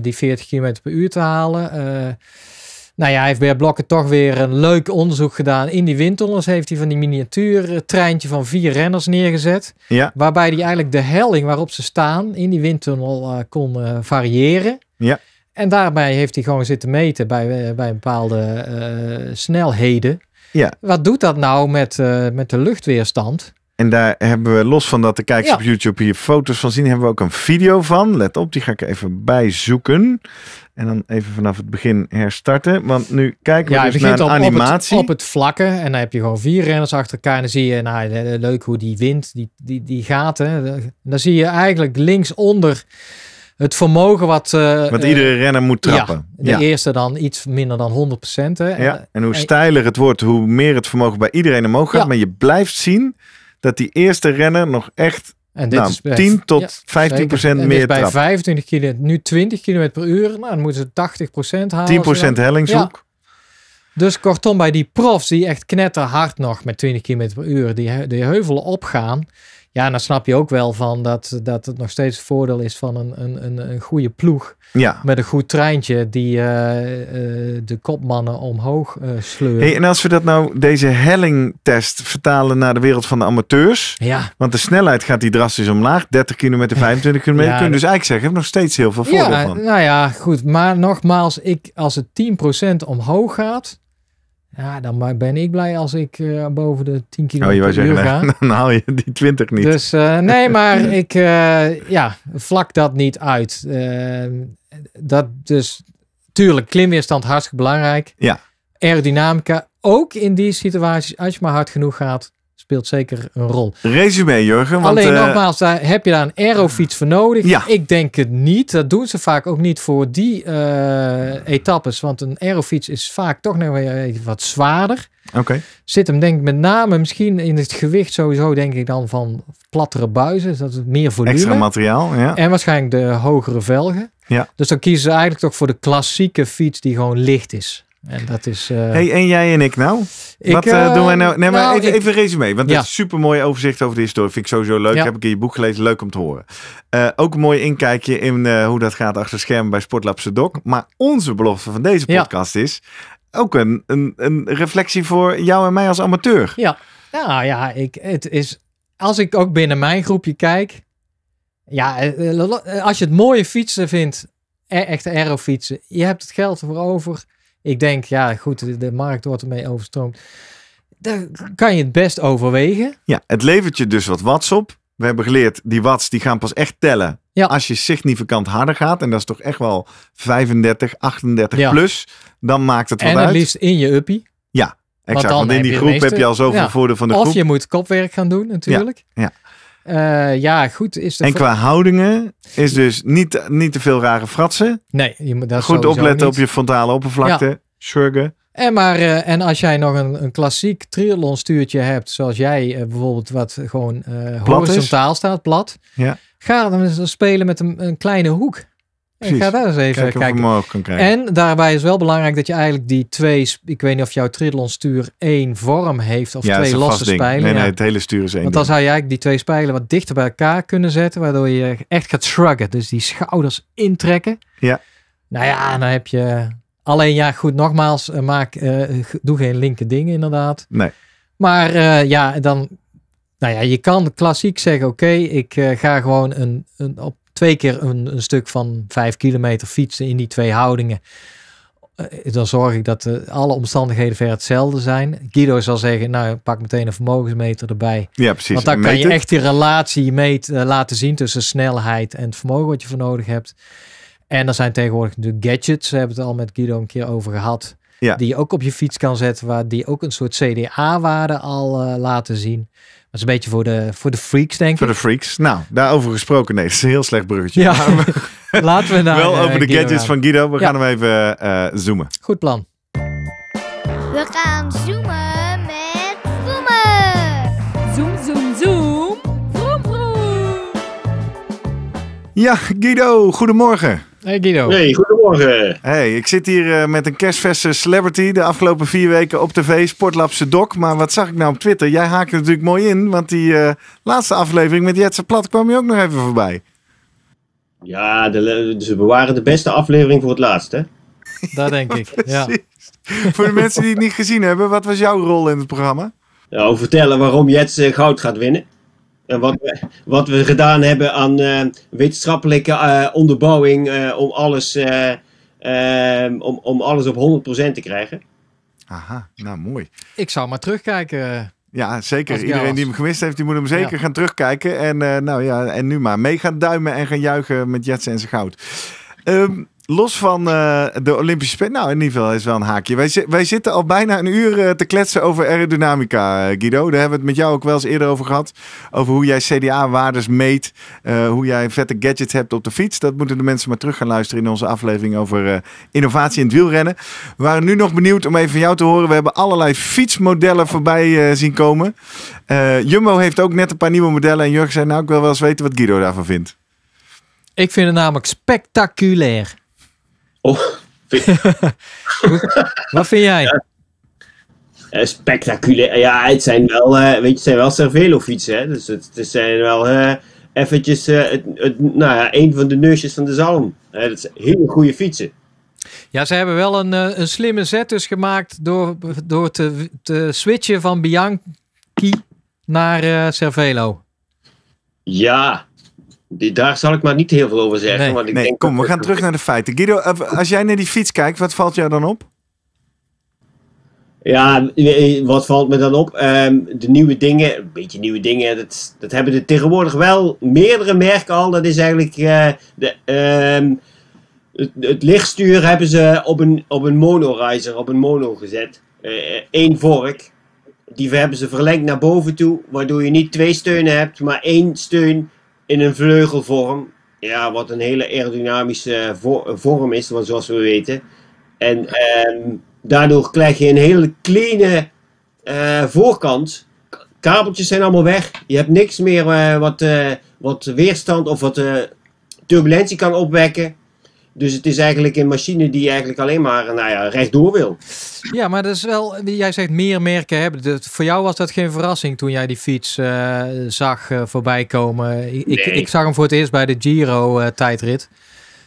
die 40 km per uur te halen. Nou ja, heeft Bert Blokker toch weer een leuk onderzoek gedaan. In die windtunnels heeft hij van die miniatuur eh, treintje van vier renners neergezet. Waarbij hij eigenlijk de helling waarop ze staan in die windtunnel uh, kon eh, variëren. Ja. En daarbij heeft hij gewoon zitten meten bij, bij bepaalde snelheden. Ja. Wat doet dat nou met, met de luchtweerstand? En daar hebben we, los van dat de kijkers op YouTube hier foto's van zien, hebben we ook een video van. Let op, die ga ik even bijzoeken. En dan even vanaf het begin herstarten. Want nu kijken we dus naar een animatie. Op het, op het vlakke. En dan heb je gewoon vier renners achter elkaar. En dan zie je, nou, leuk hoe die wind, die, die, die gaat. Hè. Dan zie je eigenlijk linksonder het vermogen wat... Uh, wat eh, iedere renner moet trappen. de eerste dan iets minder dan 100%. Hè. Ja, en hoe steiler het wordt, hoe meer het vermogen bij iedereen omhoog gaat. Maar je blijft zien dat die eerste renner nog echt en dit nou, is 10 tot ja, 15 procent meer bij trapt. 25 kilo, nu 20 km per uur, nou, dan moeten ze 80 procent halen. 10 procent hellingshoek. Dus kortom, bij die profs die echt knetterhard nog met 20 km per uur die, die heuvelen opgaan, ja, dan snap je ook wel van dat, dat het nog steeds het voordeel is van een, een, een, een goede ploeg. Met een goed treintje die eh, eh, de kopmannen omhoog uh, eh, sleurt. Hey, en als we dat nou, deze hellingtest, vertalen naar de wereld van de amateurs. Ja. Want de snelheid gaat die drastisch omlaag. 30 kilometer, 25 kilometer. Ja, kun je dus eigenlijk zeggen, nog steeds heel veel voordeel ja, van. Nou ja, goed. Maar nogmaals, ik, als het 10% omhoog gaat, ja, dan ben ik blij als ik eh, boven de 10 kilometer oh, je zeggen, ga. dan haal je die 20 niet. Dus eh, nee, maar ik eh, ja, vlak dat niet uit. dat dus, tuurlijk, klimweerstand hartstikke belangrijk. Ja. Aerodynamica, ook in die situaties, als je maar hard genoeg gaat, speelt zeker een rol. Resumeer. Jurgen. Alleen eh, nogmaals, daar heb je daar een aerofiets voor nodig? Ja. Ik denk het niet. Dat doen ze vaak ook niet voor die eh, etappes. Want een aerofiets is vaak toch nog wel even wat zwaarder. Oké. Zit hem denk ik met name misschien in het gewicht sowieso denk ik dan van plattere buizen. dat is meer volume. Extra materiaal, ja. En waarschijnlijk de hogere velgen. Ja. Dus dan kiezen ze eigenlijk toch voor de klassieke fiets die gewoon licht is. En dat is. Eh, hey, en jij en ik nou? Wat eh, eh, doen wij nou? Nee, maar nou, even, even een resume. Want ja. het is super mooi overzicht over de historie. Vind ik sowieso leuk. Heb ik in je boek gelezen. Leuk om te horen. ook een mooi inkijkje in hoe dat gaat achter schermen bij Sportlab Doc. Maar onze belofte van deze podcast is ook een, een, een reflectie voor jou en mij als amateur. Ja, nou ja, ik, het is. Als ik ook binnen mijn groepje kijk. Ja, als je het mooie fietsen vindt, e-, echt aerofietsen, je hebt het geld ervoor over ik denk, ja, goed, de, markt wordt ermee overstroomd. Daar kan je het best overwegen. Ja, het levert je dus wat watts op. We hebben geleerd, die watts die gaan pas echt tellen als je significant harder gaat. En dat is toch echt wel 35, 38 plus. Dan maakt het wat en het liefst in je uppie. Ja, exact. Want, in die groep heb je al zoveel ja. voordeel van de groep. Of je moet kopwerk gaan doen natuurlijk. Ja. Eh, ja, goed. Is en qua houdingen is dus niet, niet te veel rare fratsen. Nee, je moet dat Goed opletten op je frontale oppervlakte. Ja. En, maar, eh, en als jij nog een, een klassiek triathlon stuurtje hebt, zoals jij eh, bijvoorbeeld, wat gewoon horizontaal staat, plat. Ja. Ga dan spelen met een kleine hoek. Precies. Ik ga daar eens even kijken. En daarbij is wel belangrijk dat je eigenlijk die twee, ik weet niet of jouw stuur één vorm heeft of twee losse spijlen. Nee, nee, het hele stuur is één. Want dan zou je eigenlijk die twee spijlen wat dichter bij elkaar kunnen zetten, waardoor je echt gaat shruggen. Dus die schouders intrekken. Ja. Nou ja, dan heb je. Alleen ja, goed, nogmaals, eh, maak, eh, doe geen linker dingen inderdaad. Nee. Maar eh, ja, dan, nou ja, je kan klassiek zeggen: oké, ik ga gewoon een, een, op twee keer een, een stuk van vijf kilometer fietsen in die twee houdingen, eh, dan zorg ik dat de, eh, alle omstandigheden ver hetzelfde zijn. Guido zal zeggen, nou pak meteen een vermogensmeter erbij. Ja, precies. Want dan kan je echt die relatie meet, eh, laten zien tussen snelheid en het vermogen wat je voor nodig hebt. En er zijn tegenwoordig de gadgets. We hebben het al met Guido een keer over gehad. Die je ook op je fiets kan zetten. Waar die ook een soort CDA-waarde al eh, laten zien. Dat is een beetje voor de, voor de freaks, denk ik. Voor de freaks. Nou, daarover gesproken. Nee, het is een heel slecht bruggetje. Ja. Laten we nou. Wel eh, over de gadgets van Guido. We gaan hem even eh, zoomen. Goed plan. We gaan zoomen met zoomen. Zoom, zoom, zoom. Vroom, vroom. Ja, Guido, goedemorgen. Hey Guido. Hey, goedemorgen. Hey, ik zit hier eh, met een kerstverse celebrity de afgelopen vier weken op tv, Sportlabse Doc. Maar wat zag ik nou op Twitter? Jij haakte natuurlijk mooi in, want die eh, laatste aflevering met Jetse Plat kwam je ook nog even voorbij. Ja, de, ze bewaren de beste aflevering voor het laatste. hè? Daar denk ik, ja. voor de mensen die het niet gezien hebben, wat was jouw rol in het programma? Nou, vertellen waarom Jets goud gaat winnen wat, we, wat we gedaan hebben aan eh, wetenschappelijke eh, onderbouwing eh, om, alles, ehm, om, om alles op 100% te krijgen. Aha, nou mooi. Ik zal maar terugkijken. Ja, zeker. Iedereen die hem gemist heeft, die moet hem zeker gaan terugkijken. En, nou ja, en nu maar mee gaan duimen en gaan juichen met Jets en zijn goud. Ehm, los van eh, de Olympische Spelen. Nou, in ieder geval is wel een haakje. Wij, wij zitten al bijna een uur eh, te kletsen over aerodynamica, eh, Guido. Daar hebben we het met jou ook wel eens eerder over gehad. Over hoe jij CDA-waardes meet. hoe jij vette gadget hebt op de fiets. Dat moeten de mensen maar terug gaan luisteren in onze aflevering over innovatie in het wielrennen. We waren nu nog benieuwd om even van jou te horen. We hebben allerlei fietsmodellen voorbij zien komen. Jumbo heeft ook net een paar nieuwe modellen. En Jurgen zei, nou, ik wil wel eens weten wat Guido daarvan vindt. Ik vind het namelijk spectaculair. Oh, Wat vind jij? Ja. Eh, spectaculair. Ja, het zijn wel, uh, weet je, het zijn wel Cervelo-fietsen. Dus het, zijn wel uh, eventjes, het, nou ja, een van de neusjes van de zalm. dat zijn hele goede fietsen. Ja, ze hebben wel een, een slimme zet dus gemaakt door, door te, te switchen van Bianchi naar Cervelo. Ja, die, daar zal ik maar niet heel veel over zeggen. Nee, want ik nee, kom, we gaan terug naar de feiten. Guido, eh, als jij naar die fiets kijkt, wat valt jou dan op? Ja, wat valt me dan op? Ehm, de nieuwe dingen, een beetje nieuwe dingen, dat, dat hebben er tegenwoordig wel meerdere merken al. Dat is eigenlijk eh, de, ehm, het, lichtstuur hebben ze op een, op een monorizer, op een mono gezet. Eén eh, vork. Die hebben ze verlengd naar boven toe, waardoor je niet twee steunen hebt, maar één steun in een vleugelvorm. Ja, wat een hele aerodynamische vorm is, zoals we weten. En ehm, daardoor krijg je een hele kleine eh, voorkant. Kabeltjes zijn allemaal weg. Je hebt niks meer eh, wat, eh, wat weerstand of wat turbulentie kan opwekken. Dus het is eigenlijk een machine die eigenlijk alleen maar nou ja, rechtdoor wil. Ja, maar dat is wel, jij zegt meer merken hebben. voor jou was dat geen verrassing toen jij die fiets eh, zag uh, voorbij komen. Ik, ik, zag hem voor het eerst bij de Giro-tijdrit. Eh,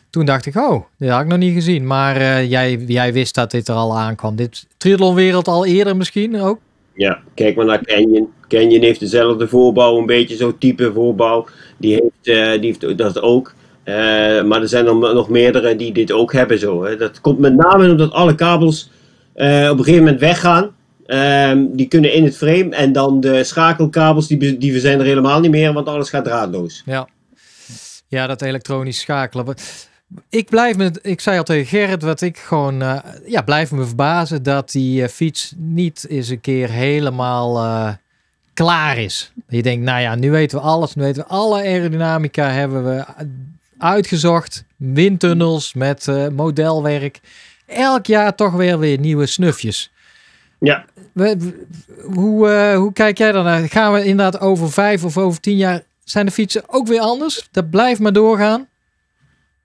toen dacht ik, oh, dat had ik nog niet gezien. Maar jij, jij wist dat dit er al aankwam. Dit triathlonwereld al eerder misschien ook? Ja, kijk maar naar Canyon. Canyon heeft dezelfde voorbouw, een beetje zo'n type voorbouw. Die heeft, die heeft dat ook. Eh, maar er zijn nog meerdere die dit ook hebben zo. Hè. Dat komt met name omdat alle kabels eh, op een gegeven moment weggaan. Ehm, die kunnen in het frame en dan de schakelkabels, die, die zijn er helemaal niet meer, want alles gaat draadloos. Ja, ja dat elektronisch schakelen. Ik blijf me, ik zei al tegen Gerrit, wat ik gewoon, eh, ja, blijf me verbazen dat die fiets niet eens een keer helemaal klaar is. Je denkt, nou ja, nu weten we alles, nu weten we alle aerodynamica hebben we uitgezocht. Windtunnels met eh, modelwerk. Elk jaar toch weer weer nieuwe snufjes. Ja. hoe, eh, hoe kijk jij daarnaar? Gaan we inderdaad over vijf of over tien jaar... zijn de fietsen ook weer anders? Dat blijft maar doorgaan.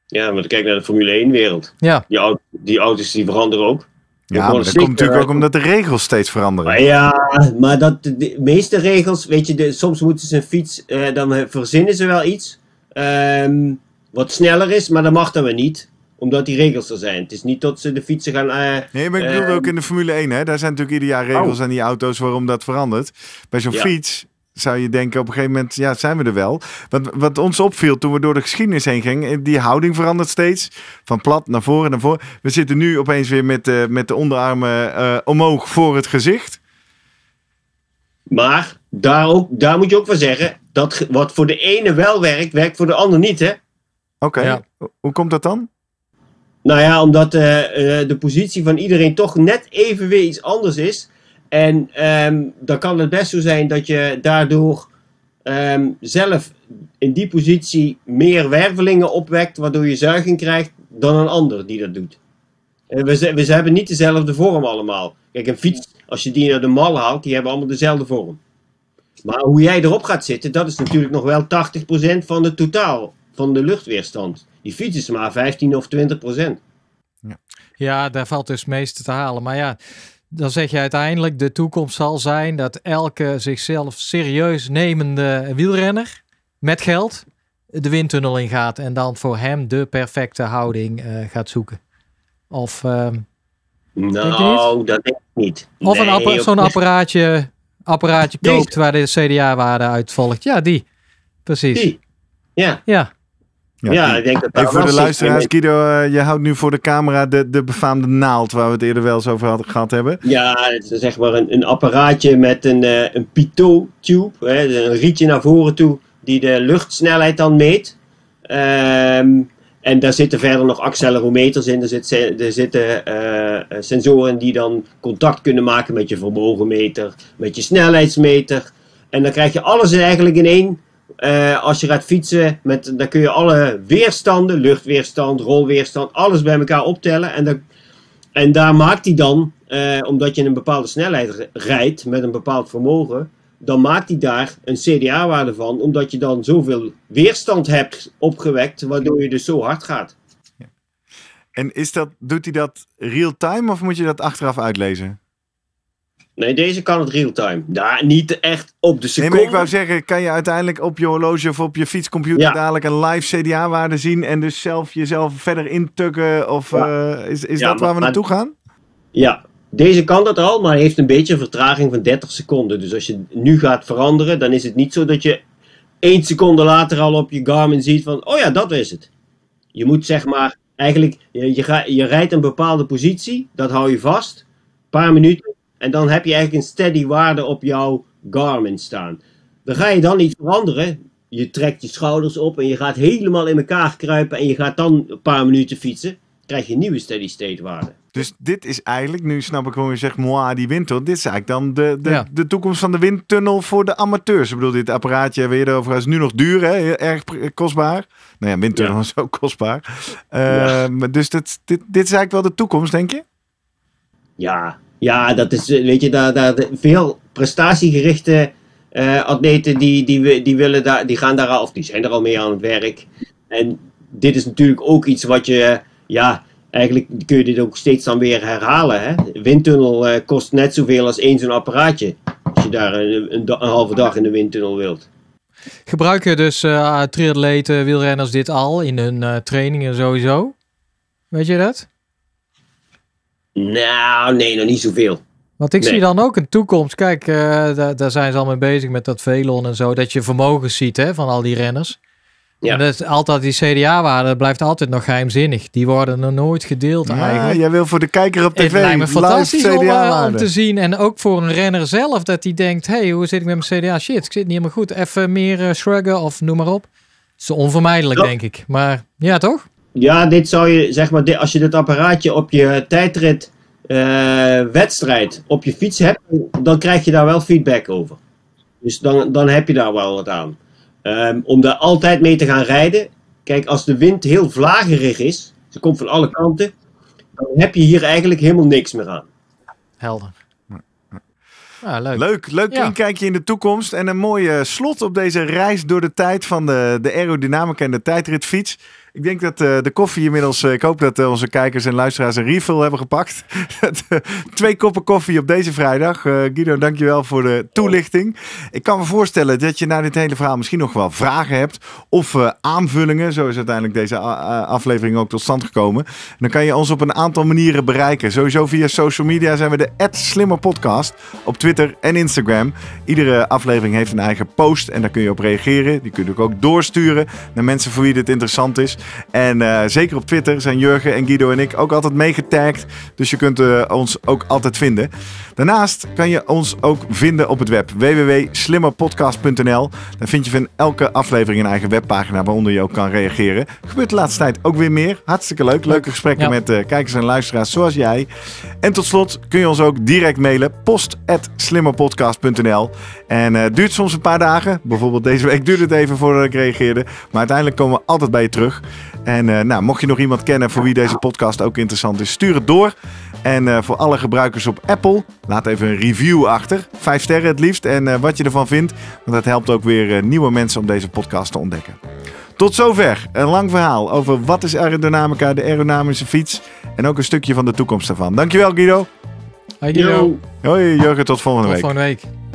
Ja, want kijk naar de Formule 1-wereld. Ja. Die, die auto's die veranderen ook. Ja, dat komt natuurlijk ook omdat de regels steeds veranderen. Maar ja, maar dat, de meeste regels, weet je, de, soms moeten ze een fiets, uh, dan verzinnen ze wel iets. Ehm, wat sneller is, maar dat mag dan niet omdat die regels er zijn. Het is niet dat ze de fietsen gaan. Eh, nee, maar ik bedoel eh, ook in de Formule 1, hè? daar zijn natuurlijk ieder jaar oh. regels aan die auto's waarom dat verandert. Bij zo'n fiets zou je denken op een gegeven moment, ja, zijn we er wel. Wat, wat ons opviel toen we door de geschiedenis heen gingen, eh, die houding verandert steeds. Van plat naar voren, naar voren. We zitten nu opeens weer met, uh, met de onderarmen omhoog voor het gezicht. Maar daar, ook, daar moet je ook van zeggen, dat wat voor de ene wel werkt, werkt voor de ander niet, hè? Oké, hoe komt dat dan? Nou ja, omdat eh, eh, de positie van iedereen toch net even weer iets anders is. En ehm, dan kan het best zo zijn dat je daardoor ehm, zelf in die positie meer wervelingen opwekt, waardoor je zuiging krijgt dan een ander die dat doet. Eh, we, we hebben niet dezelfde vorm allemaal. Kijk, een fiets, als je die naar de mal haalt, die hebben allemaal dezelfde vorm. Maar hoe jij erop gaat zitten, dat is natuurlijk nog wel 80% van het totaal van de luchtweerstand. Die fiets is maar 15 of 20 procent. Ja. daar valt dus meeste te halen. Maar ja, dan zeg je uiteindelijk de toekomst zal zijn dat elke zichzelf serieus nemende wielrenner met geld de windtunnel in gaat en dan voor hem de perfecte houding eh, gaat zoeken. Of uh, nou, dat denk niet. Of een appa zo'n apparaatje, apparaatje koopt waar de CDA-waarde uit volgt. Ja, die. Precies. Die. Ja. ja. Ja, ik denk dat voor de luisteraars, Guido, eh, je houdt nu voor de camera de, de befaamde naald waar we het eerder wel eens over hadden, gehad hebben. Ja, het is zeg maar een, een apparaatje met een, uh, een pitot-tube, dus een rietje naar voren toe, die de luchtsnelheid dan meet. Ehm, en daar zitten verder nog accelerometers in, er, zit, er zitten eh, sensoren die dan contact kunnen maken met je vermogenmeter, met je snelheidsmeter. En dan krijg je alles eigenlijk in één eh, als je gaat fietsen, met, dan kun je alle weerstanden, luchtweerstand, rolweerstand, alles bij elkaar optellen. En, en daar maakt hij dan, eh, omdat je een bepaalde snelheid rijdt met een bepaald vermogen, dan maakt hij daar een CDA-waarde van, omdat je dan zoveel weerstand hebt opgewekt, waardoor je dus zo hard gaat. En is dat, doet hij dat real-time of moet je dat achteraf uitlezen? Nee, deze kan het real-time. Daar niet echt op de seconde. Nee, maar ik wou zeggen, kan je uiteindelijk op je horloge of op je fietscomputer dadelijk een live CDA-waarde zien en dus zelf jezelf verder intukken? Of eh, is, is dat waar we naartoe gaan? Ja, deze kan dat al, maar heeft een beetje een vertraging van 30 seconden. Dus als je nu gaat veranderen, dan is het niet zo dat je één seconde later al op je Garmin ziet van, oh ja, dat is het. Je moet zeg maar, eigenlijk, je, je, je rijdt een bepaalde positie, dat hou je vast, een paar minuten en dan heb je eigenlijk een steady waarde op jouw Garmin staan. Dan ga je dan iets veranderen. Je trekt je schouders op en je gaat helemaal in elkaar kruipen. En je gaat dan een paar minuten fietsen. Krijg je een nieuwe steady state waarde. Dus dit is eigenlijk, nu snap ik gewoon, je zegt, moa die windtunnel. Dit is eigenlijk dan de, de, de toekomst van de windtunnel voor de amateurs. Ik bedoel, dit apparaatje weer erover is nu nog duur, hè? erg eh, kostbaar. Nou ja, windtunnel is ook kostbaar. Uh, Dus dit, dit, dit is eigenlijk wel de toekomst, denk je? Ja, ja, dat is, eh, weet je, daar, daar veel prestatiegerichte eh, atleten die, die, die, willen daar, die gaan daar af, die zijn er al mee aan het werk. En dit is natuurlijk ook iets wat je, ja, eigenlijk kun je dit ook steeds dan weer herhalen. Hè? Windtunnel eh, kost net zoveel als één zo'n apparaatje. Als je daar een, een, halve dag in de windtunnel wilt. Gebruiken dus uh, triatleten, wielrenners dit al in hun trainingen sowieso? Weet je dat? Nou, nee, nog niet zoveel. Want ik zie dan ook een toekomst. Kijk, eh, daar, daar, zijn ze al mee bezig met dat Velon en zo. Dat je vermogen ziet hè, van al die renners. Ja. dat is altijd die CDA-waarde blijft altijd nog geheimzinnig. Die worden er nooit gedeeld eigenlijk. Jij wil voor de kijker op tv. Het lijkt me fantastisch om, eh, om, te zien. En ook voor een renner zelf. Dat hij denkt, hey, hoe zit ik met mijn CDA? Shit, ik zit niet helemaal goed. Even meer uh, eh, shruggen of noem maar op. Het is onvermijdelijk, denk ik. Maar ja, toch? Ja, dit zou je, zeg maar, als je dit apparaatje op je tijdrit eh, wedstrijd op je fiets hebt, dan krijg je daar wel feedback over. Dus dan, dan heb je daar wel wat aan. Ehm, om daar altijd mee te gaan rijden. Kijk, als de wind heel vlagerig is, ze komt van alle kanten, dan heb je hier eigenlijk helemaal niks meer aan. Helder. leuk. Leuk, leuk ja. inkijkje in de toekomst. En een mooie slot op deze reis door de tijd van de, de aerodynamica en de tijdritfiets. Ik denk dat eh, de koffie inmiddels. Eh, ik hoop dat eh, onze kijkers en luisteraars een refill hebben gepakt. Twee koppen koffie op deze vrijdag. Guido, dankjewel voor de toelichting. Ik kan me voorstellen dat je na dit hele verhaal misschien nog wel vragen hebt. Of aanvullingen. Zo is uiteindelijk deze aflevering ook tot stand gekomen. dan kan je ons op een aantal manieren bereiken. Sowieso via social media zijn we de @slimmerpodcast op Twitter en Instagram. Iedere aflevering heeft een eigen post en daar kun je op reageren. Die kun je ook doorsturen naar mensen voor wie dit interessant is. En eh, zeker op Twitter zijn Jurgen en Guido en ik ook altijd meegetagd. Dus je kunt eh, ons ook altijd vinden. Daarnaast kan je ons ook vinden op het web. www.slimmerpodcast.nl Daar vind je van elke aflevering een eigen webpagina waaronder je ook kan reageren. Gebeurt de laatste tijd ook weer meer. Hartstikke leuk. Leuke gesprekken met eh, kijkers en luisteraars zoals jij. En tot slot kun je ons ook direct mailen. post.slimmerpodcast.nl En het duurt soms een paar dagen. Bijvoorbeeld deze week duurde het even voordat ik reageerde. Maar uiteindelijk komen we altijd bij je terug. En eh, nou, mocht je nog iemand kennen voor wie deze podcast ook interessant is, stuur het door. En eh, voor alle gebruikers op Apple, laat even een review achter. Vijf sterren het liefst. En eh, wat je ervan vindt, want dat helpt ook weer nieuwe mensen om deze podcast te ontdekken. Tot zover. Een lang verhaal over wat is aerodynamica, de aerodynamische fiets. En ook een stukje van de toekomst daarvan. Dankjewel Guido. Hoi Guido. Hoi Jurgen, tot volgende week. Tot volgende week.